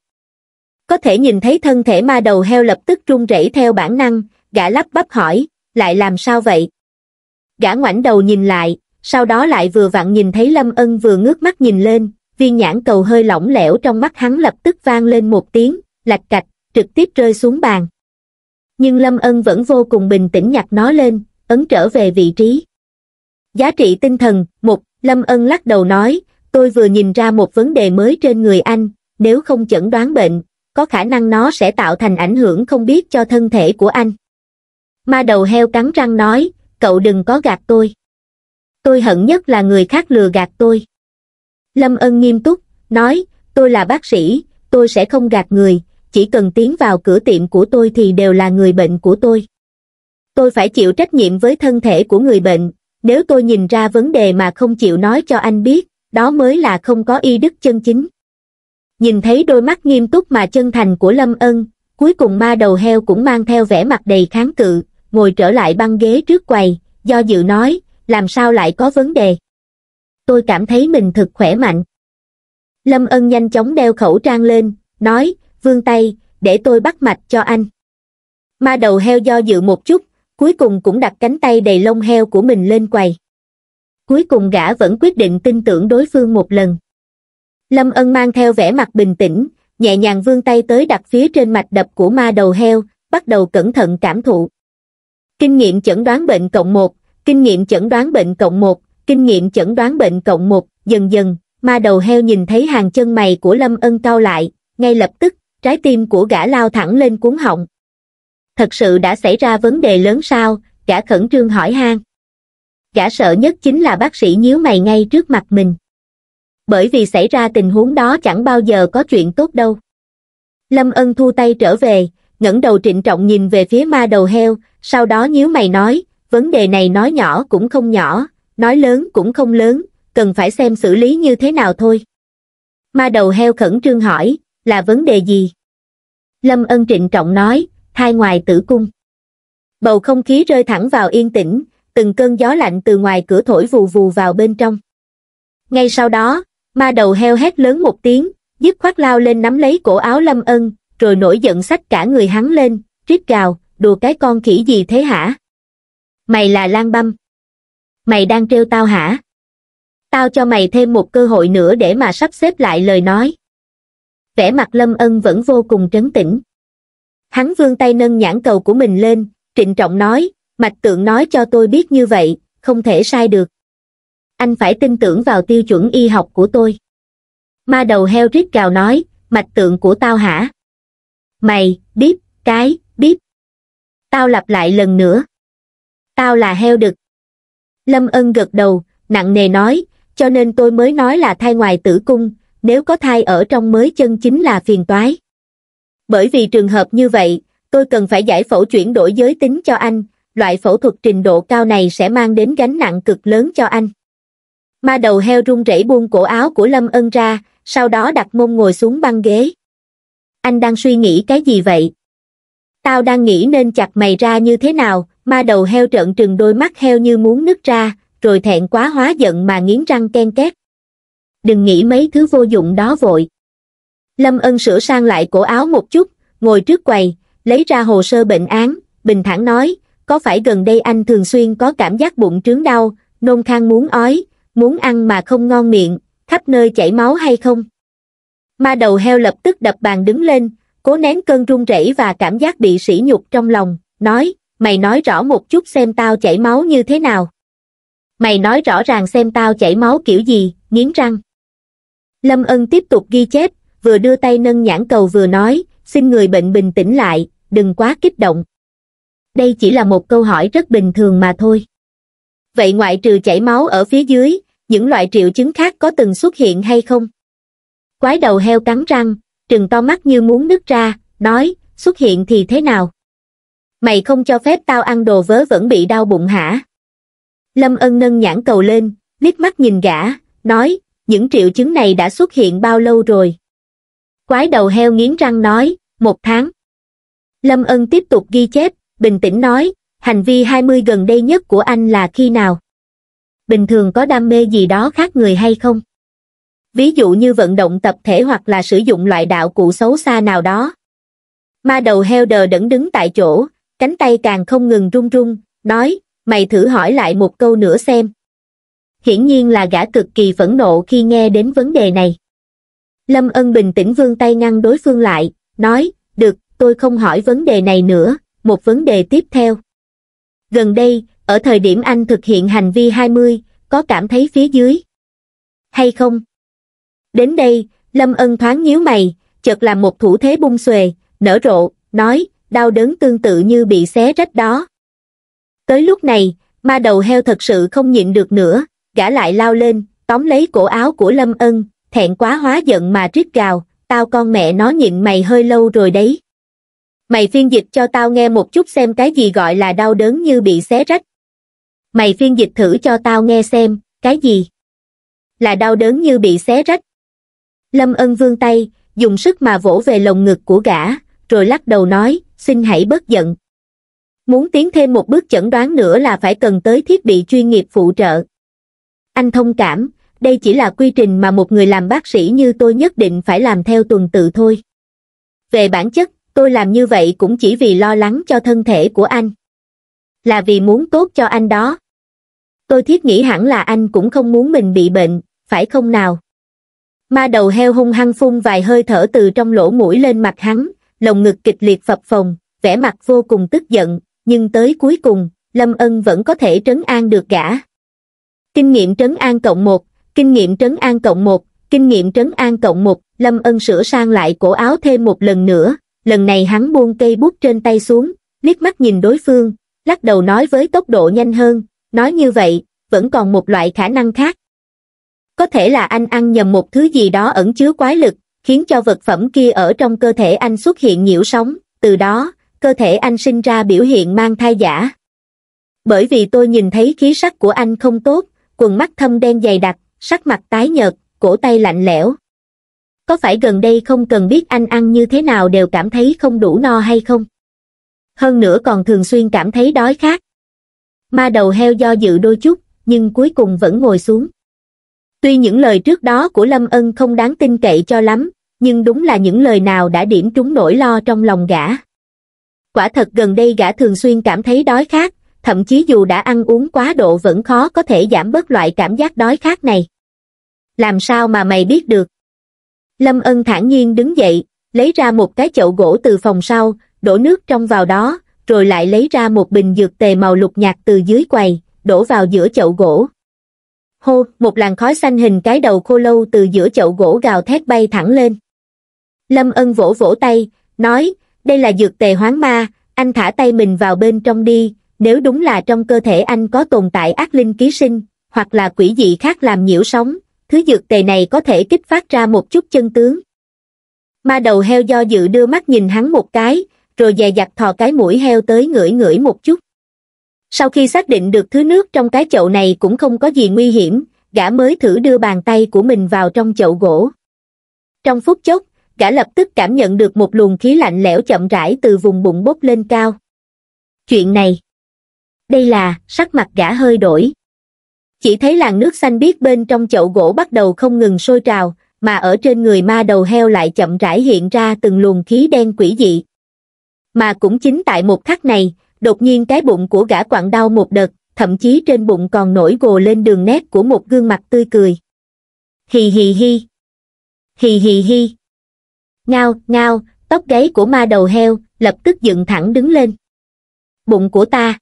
Có thể nhìn thấy thân thể ma đầu heo lập tức run rẩy theo bản năng, gã lắp bắp hỏi, lại làm sao vậy? Gã ngoảnh đầu nhìn lại, sau đó lại vừa vặn nhìn thấy Lâm Ân vừa ngước mắt nhìn lên, viên nhãn cầu hơi lỏng lẻo trong mắt hắn lập tức vang lên một tiếng, lạch cạch, trực tiếp rơi xuống bàn. Nhưng Lâm Ân vẫn vô cùng bình tĩnh nhặt nó lên, ấn trở về vị trí. Giá trị tinh thần, một, Lâm Ân lắc đầu nói, tôi vừa nhìn ra một vấn đề mới trên người anh, nếu không chẩn đoán bệnh, có khả năng nó sẽ tạo thành ảnh hưởng không biết cho thân thể của anh. Ma đầu heo cắn răng nói, cậu đừng có gạt tôi tôi hận nhất là người khác lừa gạt tôi lâm ân nghiêm túc nói tôi là bác sĩ tôi sẽ không gạt người chỉ cần tiến vào cửa tiệm của tôi thì đều là người bệnh của tôi tôi phải chịu trách nhiệm với thân thể của người bệnh nếu tôi nhìn ra vấn đề mà không chịu nói cho anh biết đó mới là không có y đức chân chính nhìn thấy đôi mắt nghiêm túc mà chân thành của lâm ân cuối cùng ma đầu heo cũng mang theo vẻ mặt đầy kháng cự ngồi trở lại băng ghế trước quầy do dự nói làm sao lại có vấn đề? Tôi cảm thấy mình thật khỏe mạnh. Lâm Ân nhanh chóng đeo khẩu trang lên, nói, vương tay, để tôi bắt mạch cho anh. Ma đầu heo do dự một chút, cuối cùng cũng đặt cánh tay đầy lông heo của mình lên quầy. Cuối cùng gã vẫn quyết định tin tưởng đối phương một lần. Lâm Ân mang theo vẻ mặt bình tĩnh, nhẹ nhàng vương tay tới đặt phía trên mạch đập của ma đầu heo, bắt đầu cẩn thận cảm thụ. Kinh nghiệm chẩn đoán bệnh cộng một. Kinh nghiệm chẩn đoán bệnh cộng 1, kinh nghiệm chẩn đoán bệnh cộng 1, dần dần, ma đầu heo nhìn thấy hàng chân mày của Lâm Ân cau lại, ngay lập tức, trái tim của gã lao thẳng lên cuốn họng. Thật sự đã xảy ra vấn đề lớn sao, gã khẩn trương hỏi han. Gã sợ nhất chính là bác sĩ nhíu mày ngay trước mặt mình. Bởi vì xảy ra tình huống đó chẳng bao giờ có chuyện tốt đâu. Lâm Ân thu tay trở về, ngẩng đầu trịnh trọng nhìn về phía ma đầu heo, sau đó nhíu mày nói, vấn đề này nói nhỏ cũng không nhỏ, nói lớn cũng không lớn, cần phải xem xử lý như thế nào thôi. Ma đầu heo khẩn trương hỏi, là vấn đề gì? Lâm ân trịnh trọng nói, thai ngoài tử cung. Bầu không khí rơi thẳng vào yên tĩnh, từng cơn gió lạnh từ ngoài cửa thổi vù vù vào bên trong. Ngay sau đó, ma đầu heo hét lớn một tiếng, dứt khoát lao lên nắm lấy cổ áo Lâm ân, rồi nổi giận sách cả người hắn lên, rít gào, đùa cái con khỉ gì thế hả? mày là lan băm mày đang trêu tao hả tao cho mày thêm một cơ hội nữa để mà sắp xếp lại lời nói vẻ mặt lâm ân vẫn vô cùng trấn tĩnh hắn vươn tay nâng nhãn cầu của mình lên trịnh trọng nói mạch tượng nói cho tôi biết như vậy không thể sai được anh phải tin tưởng vào tiêu chuẩn y học của tôi ma đầu heo rít gào nói mạch tượng của tao hả mày điếp cái điếp tao lặp lại lần nữa tao là heo đực. Lâm Ân gật đầu, nặng nề nói, cho nên tôi mới nói là thai ngoài tử cung, nếu có thai ở trong mới chân chính là phiền toái. Bởi vì trường hợp như vậy, tôi cần phải giải phẫu chuyển đổi giới tính cho anh, loại phẫu thuật trình độ cao này sẽ mang đến gánh nặng cực lớn cho anh. Ma đầu heo run rẩy buông cổ áo của Lâm Ân ra, sau đó đặt mông ngồi xuống băng ghế. Anh đang suy nghĩ cái gì vậy? Tao đang nghĩ nên chặt mày ra như thế nào, ma đầu heo trợn trừng đôi mắt heo như muốn nứt ra, rồi thẹn quá hóa giận mà nghiến răng ken két. Đừng nghĩ mấy thứ vô dụng đó vội. Lâm ân sửa sang lại cổ áo một chút, ngồi trước quầy, lấy ra hồ sơ bệnh án, bình thản nói, có phải gần đây anh thường xuyên có cảm giác bụng trướng đau, nôn khang muốn ói, muốn ăn mà không ngon miệng, khắp nơi chảy máu hay không? Ma đầu heo lập tức đập bàn đứng lên, cố nén cơn run rẩy và cảm giác bị sỉ nhục trong lòng, nói, mày nói rõ một chút xem tao chảy máu như thế nào. Mày nói rõ ràng xem tao chảy máu kiểu gì, nghiến răng. Lâm Ân tiếp tục ghi chép, vừa đưa tay nâng nhãn cầu vừa nói, xin người bệnh bình tĩnh lại, đừng quá kích động. Đây chỉ là một câu hỏi rất bình thường mà thôi. Vậy ngoại trừ chảy máu ở phía dưới, những loại triệu chứng khác có từng xuất hiện hay không? Quái đầu heo cắn răng, trừng to mắt như muốn nứt ra, nói, xuất hiện thì thế nào? mày không cho phép tao ăn đồ vớ vẫn bị đau bụng hả? Lâm ân nâng nhãn cầu lên, liếc mắt nhìn gã, nói, những triệu chứng này đã xuất hiện bao lâu rồi? Quái đầu heo nghiến răng nói, một tháng. Lâm ân tiếp tục ghi chép, bình tĩnh nói, hành vi 20 gần đây nhất của anh là khi nào? Bình thường có đam mê gì đó khác người hay không? Ví dụ như vận động tập thể hoặc là sử dụng loại đạo cụ xấu xa nào đó. Ma đầu heo đờ đẫn đứng tại chỗ, cánh tay càng không ngừng run run nói mày thử hỏi lại một câu nữa xem hiển nhiên là gã cực kỳ phẫn nộ khi nghe đến vấn đề này lâm ân bình tĩnh vươn tay ngăn đối phương lại nói được tôi không hỏi vấn đề này nữa một vấn đề tiếp theo gần đây ở thời điểm anh thực hiện hành vi 20, có cảm thấy phía dưới hay không đến đây lâm ân thoáng nhíu mày chợt làm một thủ thế bung xuề nở rộ nói đau đớn tương tự như bị xé rách đó. Tới lúc này, ma đầu heo thật sự không nhịn được nữa, gã lại lao lên, tóm lấy cổ áo của Lâm Ân, thẹn quá hóa giận mà rít gào, tao con mẹ nó nhịn mày hơi lâu rồi đấy. Mày phiên dịch cho tao nghe một chút xem cái gì gọi là đau đớn như bị xé rách. Mày phiên dịch thử cho tao nghe xem, cái gì? Là đau đớn như bị xé rách. Lâm Ân vươn tay, dùng sức mà vỗ về lồng ngực của gã, rồi lắc đầu nói, xin hãy bớt giận. Muốn tiến thêm một bước chẩn đoán nữa là phải cần tới thiết bị chuyên nghiệp phụ trợ. Anh thông cảm, đây chỉ là quy trình mà một người làm bác sĩ như tôi nhất định phải làm theo tuần tự thôi. Về bản chất, tôi làm như vậy cũng chỉ vì lo lắng cho thân thể của anh. Là vì muốn tốt cho anh đó. Tôi thiết nghĩ hẳn là anh cũng không muốn mình bị bệnh, phải không nào? Ma đầu heo hung hăng phun vài hơi thở từ trong lỗ mũi lên mặt hắn, lồng ngực kịch liệt phập phồng, vẻ mặt vô cùng tức giận, nhưng tới cuối cùng, Lâm Ân vẫn có thể trấn an được gã. Kinh nghiệm trấn an cộng một, kinh nghiệm trấn an cộng một, kinh nghiệm trấn an cộng một, Lâm Ân sửa sang lại cổ áo thêm một lần nữa, lần này hắn buông cây bút trên tay xuống, liếc mắt nhìn đối phương, lắc đầu nói với tốc độ nhanh hơn, nói như vậy, vẫn còn một loại khả năng khác. Có thể là anh ăn nhầm một thứ gì đó ẩn chứa quái lực, khiến cho vật phẩm kia ở trong cơ thể anh xuất hiện nhiễu sóng, từ đó, cơ thể anh sinh ra biểu hiện mang thai giả. Bởi vì tôi nhìn thấy khí sắc của anh không tốt, quần mắt thâm đen dày đặc, sắc mặt tái nhợt, cổ tay lạnh lẽo. Có phải gần đây không cần biết anh ăn như thế nào đều cảm thấy không đủ no hay không? Hơn nữa còn thường xuyên cảm thấy đói khát. Ma đầu heo do dự đôi chút, nhưng cuối cùng vẫn ngồi xuống tuy những lời trước đó của lâm ân không đáng tin cậy cho lắm nhưng đúng là những lời nào đã điểm trúng nỗi lo trong lòng gã quả thật gần đây gã thường xuyên cảm thấy đói khát thậm chí dù đã ăn uống quá độ vẫn khó có thể giảm bớt loại cảm giác đói khát này làm sao mà mày biết được lâm ân thản nhiên đứng dậy lấy ra một cái chậu gỗ từ phòng sau đổ nước trong vào đó rồi lại lấy ra một bình dược tề màu lục nhạt từ dưới quầy đổ vào giữa chậu gỗ hô một làn khói xanh hình cái đầu khô lâu từ giữa chậu gỗ gào thét bay thẳng lên lâm ân vỗ vỗ tay nói đây là dược tề hoáng ma anh thả tay mình vào bên trong đi nếu đúng là trong cơ thể anh có tồn tại ác linh ký sinh hoặc là quỷ dị khác làm nhiễu sóng thứ dược tề này có thể kích phát ra một chút chân tướng ma đầu heo do dự đưa mắt nhìn hắn một cái rồi dè dặt thò cái mũi heo tới ngửi ngửi một chút sau khi xác định được thứ nước trong cái chậu này cũng không có gì nguy hiểm gã mới thử đưa bàn tay của mình vào trong chậu gỗ trong phút chốc gã lập tức cảm nhận được một luồng khí lạnh lẽo chậm rãi từ vùng bụng bốc lên cao chuyện này đây là sắc mặt gã hơi đổi chỉ thấy làn nước xanh biếc bên trong chậu gỗ bắt đầu không ngừng sôi trào mà ở trên người ma đầu heo lại chậm rãi hiện ra từng luồng khí đen quỷ dị mà cũng chính tại một khắc này đột nhiên cái bụng của gã quặn đau một đợt thậm chí trên bụng còn nổi gồ lên đường nét của một gương mặt tươi cười hì hì hi hì hì hi ngao ngao tóc gáy của ma đầu heo lập tức dựng thẳng đứng lên bụng của ta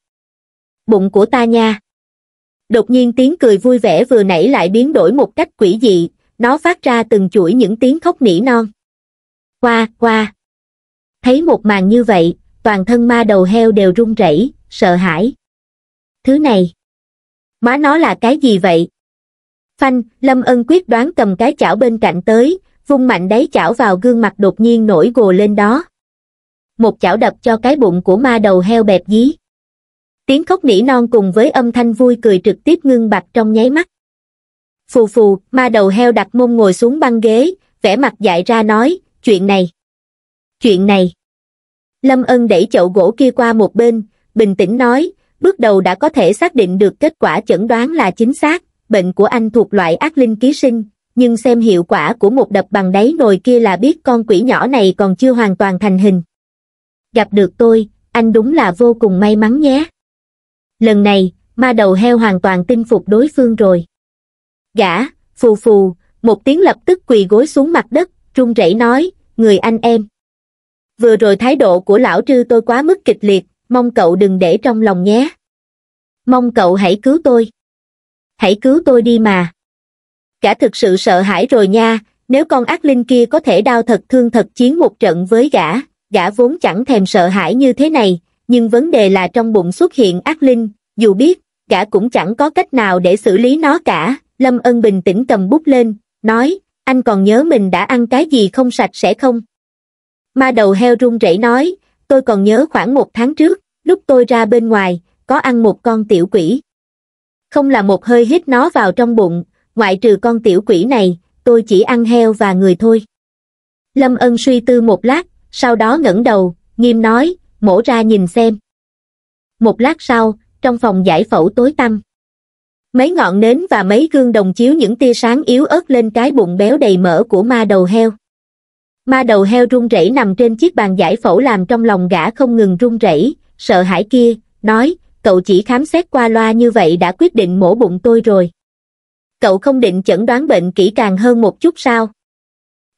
bụng của ta nha đột nhiên tiếng cười vui vẻ vừa nãy lại biến đổi một cách quỷ dị nó phát ra từng chuỗi những tiếng khóc nỉ non qua qua thấy một màn như vậy toàn thân ma đầu heo đều run rẩy sợ hãi thứ này má nó là cái gì vậy phanh lâm ân quyết đoán cầm cái chảo bên cạnh tới vung mạnh đáy chảo vào gương mặt đột nhiên nổi gồ lên đó một chảo đập cho cái bụng của ma đầu heo bẹp dí tiếng khóc nỉ non cùng với âm thanh vui cười trực tiếp ngưng bặt trong nháy mắt phù phù ma đầu heo đặt mông ngồi xuống băng ghế vẻ mặt dại ra nói chuyện này chuyện này Lâm Ân đẩy chậu gỗ kia qua một bên, bình tĩnh nói, bước đầu đã có thể xác định được kết quả chẩn đoán là chính xác, bệnh của anh thuộc loại ác linh ký sinh, nhưng xem hiệu quả của một đập bằng đáy nồi kia là biết con quỷ nhỏ này còn chưa hoàn toàn thành hình. Gặp được tôi, anh đúng là vô cùng may mắn nhé. Lần này, ma đầu heo hoàn toàn tinh phục đối phương rồi. Gã, phù phù, một tiếng lập tức quỳ gối xuống mặt đất, run rẩy nói, người anh em vừa rồi thái độ của lão trư tôi quá mức kịch liệt, mong cậu đừng để trong lòng nhé. Mong cậu hãy cứu tôi. Hãy cứu tôi đi mà. Cả thực sự sợ hãi rồi nha, nếu con ác linh kia có thể đau thật thương thật chiến một trận với gã, gã vốn chẳng thèm sợ hãi như thế này, nhưng vấn đề là trong bụng xuất hiện ác linh, dù biết, gã cũng chẳng có cách nào để xử lý nó cả. Lâm Ân bình tĩnh cầm bút lên, nói, anh còn nhớ mình đã ăn cái gì không sạch sẽ không? Ma đầu heo run rẩy nói, tôi còn nhớ khoảng một tháng trước, lúc tôi ra bên ngoài, có ăn một con tiểu quỷ. Không là một hơi hít nó vào trong bụng, ngoại trừ con tiểu quỷ này, tôi chỉ ăn heo và người thôi. Lâm Ân suy tư một lát, sau đó ngẩng đầu, nghiêm nói, mổ ra nhìn xem. Một lát sau, trong phòng giải phẫu tối tăm, mấy ngọn nến và mấy gương đồng chiếu những tia sáng yếu ớt lên cái bụng béo đầy mỡ của ma đầu heo ma đầu heo run rẩy nằm trên chiếc bàn giải phẫu làm trong lòng gã không ngừng run rẩy sợ hãi kia nói cậu chỉ khám xét qua loa như vậy đã quyết định mổ bụng tôi rồi cậu không định chẩn đoán bệnh kỹ càng hơn một chút sao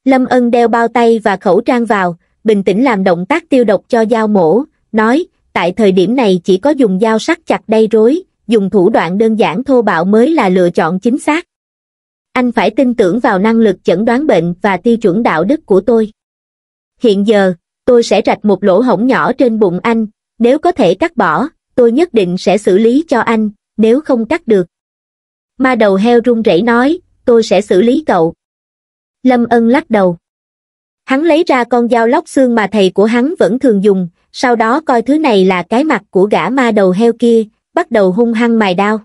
lâm ân đeo bao tay và khẩu trang vào bình tĩnh làm động tác tiêu độc cho dao mổ nói tại thời điểm này chỉ có dùng dao sắc chặt đây rối dùng thủ đoạn đơn giản thô bạo mới là lựa chọn chính xác anh phải tin tưởng vào năng lực chẩn đoán bệnh và tiêu chuẩn đạo đức của tôi. Hiện giờ, tôi sẽ rạch một lỗ hổng nhỏ trên bụng anh, nếu có thể cắt bỏ, tôi nhất định sẽ xử lý cho anh, nếu không cắt được. Ma đầu heo run rẩy nói, tôi sẽ xử lý cậu. Lâm ân lắc đầu. Hắn lấy ra con dao lóc xương mà thầy của hắn vẫn thường dùng, sau đó coi thứ này là cái mặt của gã ma đầu heo kia, bắt đầu hung hăng mài đao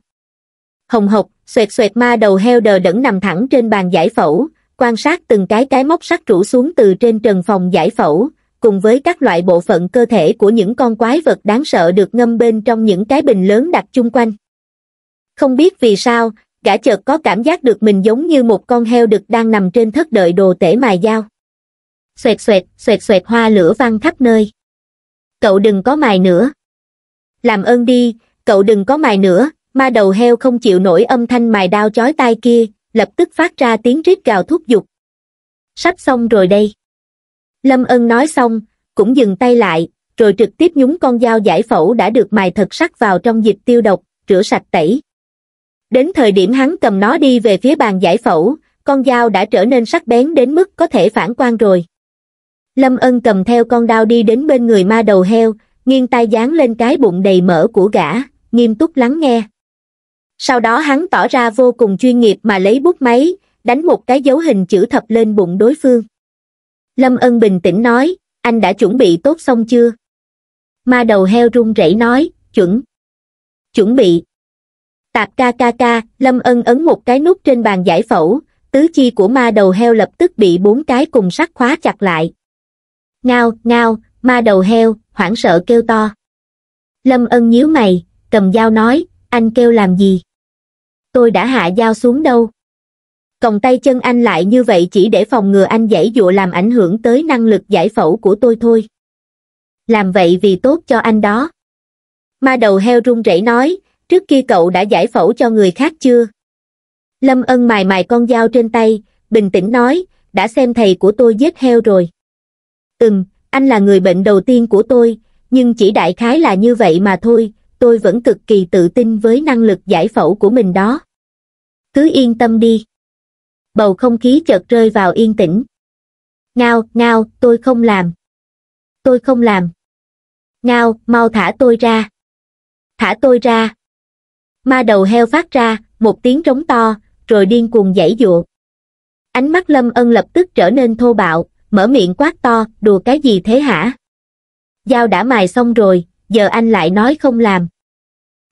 hồng hộc xoẹt xoẹt ma đầu heo đờ đẫn nằm thẳng trên bàn giải phẫu quan sát từng cái cái móc sắt rủ xuống từ trên trần phòng giải phẫu cùng với các loại bộ phận cơ thể của những con quái vật đáng sợ được ngâm bên trong những cái bình lớn đặt chung quanh không biết vì sao gã chợt có cảm giác được mình giống như một con heo đực đang nằm trên thất đợi đồ tể mài dao xoẹt xoẹt xoẹt xoẹt hoa lửa văng khắp nơi cậu đừng có mài nữa làm ơn đi cậu đừng có mài nữa ma đầu heo không chịu nổi âm thanh mài đao chói tai kia lập tức phát ra tiếng rít gào thúc giục sắp xong rồi đây lâm ân nói xong cũng dừng tay lại rồi trực tiếp nhúng con dao giải phẫu đã được mài thật sắc vào trong dịch tiêu độc rửa sạch tẩy đến thời điểm hắn cầm nó đi về phía bàn giải phẫu con dao đã trở nên sắc bén đến mức có thể phản quan rồi lâm ân cầm theo con dao đi đến bên người ma đầu heo nghiêng tai dán lên cái bụng đầy mỡ của gã nghiêm túc lắng nghe sau đó hắn tỏ ra vô cùng chuyên nghiệp mà lấy bút máy đánh một cái dấu hình chữ thập lên bụng đối phương lâm ân bình tĩnh nói anh đã chuẩn bị tốt xong chưa ma đầu heo run rẩy nói chuẩn chuẩn bị tạp ca ca ca lâm ân ấn một cái nút trên bàn giải phẫu tứ chi của ma đầu heo lập tức bị bốn cái cùng sắt khóa chặt lại ngao ngao ma đầu heo hoảng sợ kêu to lâm ân nhíu mày cầm dao nói anh kêu làm gì? Tôi đã hạ dao xuống đâu? Còng tay chân anh lại như vậy chỉ để phòng ngừa anh dãy dụa làm ảnh hưởng tới năng lực giải phẫu của tôi thôi. Làm vậy vì tốt cho anh đó. Ma đầu heo run rẩy nói, trước kia cậu đã giải phẫu cho người khác chưa? Lâm ân mài mài con dao trên tay, bình tĩnh nói, đã xem thầy của tôi giết heo rồi. Ừm, anh là người bệnh đầu tiên của tôi, nhưng chỉ đại khái là như vậy mà thôi, tôi vẫn cực kỳ tự tin với năng lực giải phẫu của mình đó. Cứ yên tâm đi. Bầu không khí chợt rơi vào yên tĩnh. Ngao, ngao, tôi không làm. Tôi không làm. Ngao, mau thả tôi ra. Thả tôi ra. Ma đầu heo phát ra, một tiếng rống to, rồi điên cuồng giãy dụa. Ánh mắt Lâm Ân lập tức trở nên thô bạo, mở miệng quát to, đùa cái gì thế hả? Dao đã mài xong rồi, giờ anh lại nói không làm.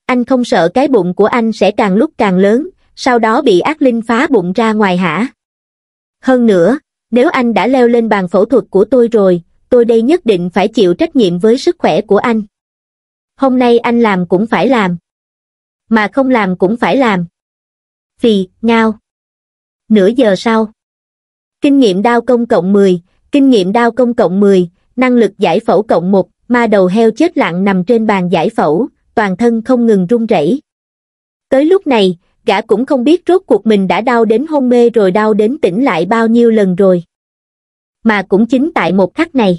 Anh không sợ cái bụng của anh sẽ càng lúc càng lớn, sau đó bị ác linh phá bụng ra ngoài hả? Hơn nữa, nếu anh đã leo lên bàn phẫu thuật của tôi rồi, tôi đây nhất định phải chịu trách nhiệm với sức khỏe của anh. Hôm nay anh làm cũng phải làm. Mà không làm cũng phải làm. Vì, ngao. Nửa giờ sau. Kinh nghiệm đao công cộng 10, kinh nghiệm đao công cộng 10, năng lực giải phẫu cộng 1, ma đầu heo chết lặng nằm trên bàn giải phẫu, toàn thân không ngừng run rẩy. Tới lúc này, gã cũng không biết rốt cuộc mình đã đau đến hôn mê rồi đau đến tỉnh lại bao nhiêu lần rồi. Mà cũng chính tại một khắc này.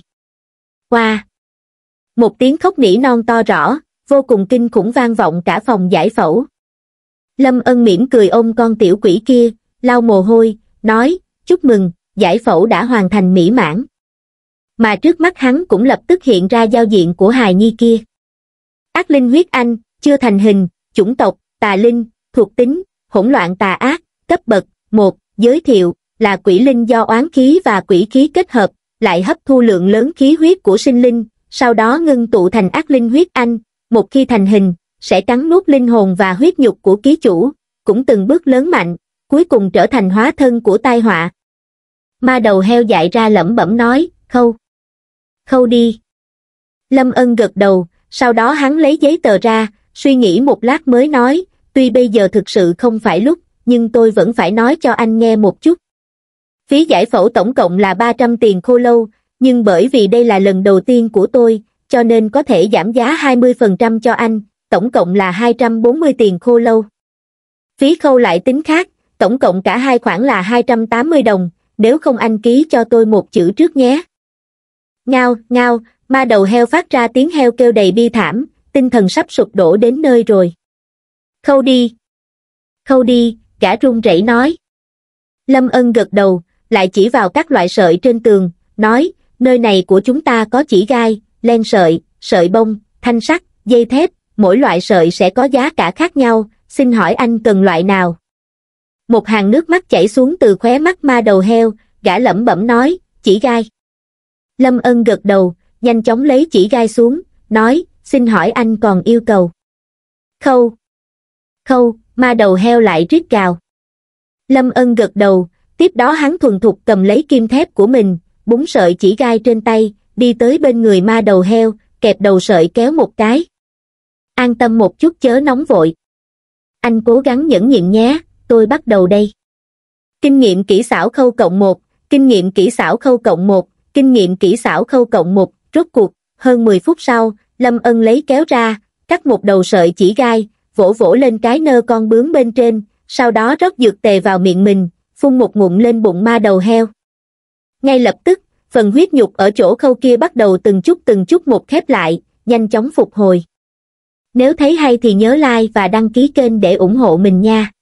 Qua! Wow. Một tiếng khóc nỉ non to rõ, vô cùng kinh khủng vang vọng cả phòng giải phẫu. Lâm ân mỉm cười ôm con tiểu quỷ kia, lau mồ hôi, nói, chúc mừng, giải phẫu đã hoàn thành mỹ mãn mà trước mắt hắn cũng lập tức hiện ra giao diện của hài nhi kia ác linh huyết anh chưa thành hình chủng tộc tà linh thuộc tính hỗn loạn tà ác cấp bậc một giới thiệu là quỷ linh do oán khí và quỷ khí kết hợp lại hấp thu lượng lớn khí huyết của sinh linh sau đó ngưng tụ thành ác linh huyết anh một khi thành hình sẽ cắn nuốt linh hồn và huyết nhục của ký chủ cũng từng bước lớn mạnh cuối cùng trở thành hóa thân của tai họa ma đầu heo dại ra lẩm bẩm nói khâu khâu đi. Lâm Ân gật đầu, sau đó hắn lấy giấy tờ ra, suy nghĩ một lát mới nói, tuy bây giờ thực sự không phải lúc, nhưng tôi vẫn phải nói cho anh nghe một chút. Phí giải phẫu tổng cộng là 300 tiền khô lâu, nhưng bởi vì đây là lần đầu tiên của tôi, cho nên có thể giảm giá 20% cho anh, tổng cộng là 240 tiền khô lâu. Phí khâu lại tính khác, tổng cộng cả hai khoản là 280 đồng, nếu không anh ký cho tôi một chữ trước nhé. Ngao, ngao, ma đầu heo phát ra tiếng heo kêu đầy bi thảm, tinh thần sắp sụp đổ đến nơi rồi. Khâu đi. Khâu đi, gã run rẩy nói. Lâm ân gật đầu, lại chỉ vào các loại sợi trên tường, nói, nơi này của chúng ta có chỉ gai, len sợi, sợi bông, thanh sắt, dây thép, mỗi loại sợi sẽ có giá cả khác nhau, xin hỏi anh cần loại nào? Một hàng nước mắt chảy xuống từ khóe mắt ma đầu heo, gã lẩm bẩm nói, chỉ gai lâm ân gật đầu nhanh chóng lấy chỉ gai xuống nói xin hỏi anh còn yêu cầu khâu khâu ma đầu heo lại rít gào lâm ân gật đầu tiếp đó hắn thuần thục cầm lấy kim thép của mình búng sợi chỉ gai trên tay đi tới bên người ma đầu heo kẹp đầu sợi kéo một cái an tâm một chút chớ nóng vội anh cố gắng nhẫn nhịn nhé tôi bắt đầu đây kinh nghiệm kỹ xảo khâu cộng một kinh nghiệm kỹ xảo khâu cộng một kinh nghiệm kỹ xảo khâu cộng một, rốt cuộc, hơn 10 phút sau, Lâm Ân lấy kéo ra, cắt một đầu sợi chỉ gai, vỗ vỗ lên cái nơ con bướm bên trên, sau đó rót dược tề vào miệng mình, phun một ngụm lên bụng ma đầu heo. Ngay lập tức, phần huyết nhục ở chỗ khâu kia bắt đầu từng chút từng chút một khép lại, nhanh chóng phục hồi. Nếu thấy hay thì nhớ like và đăng ký kênh để ủng hộ mình nha.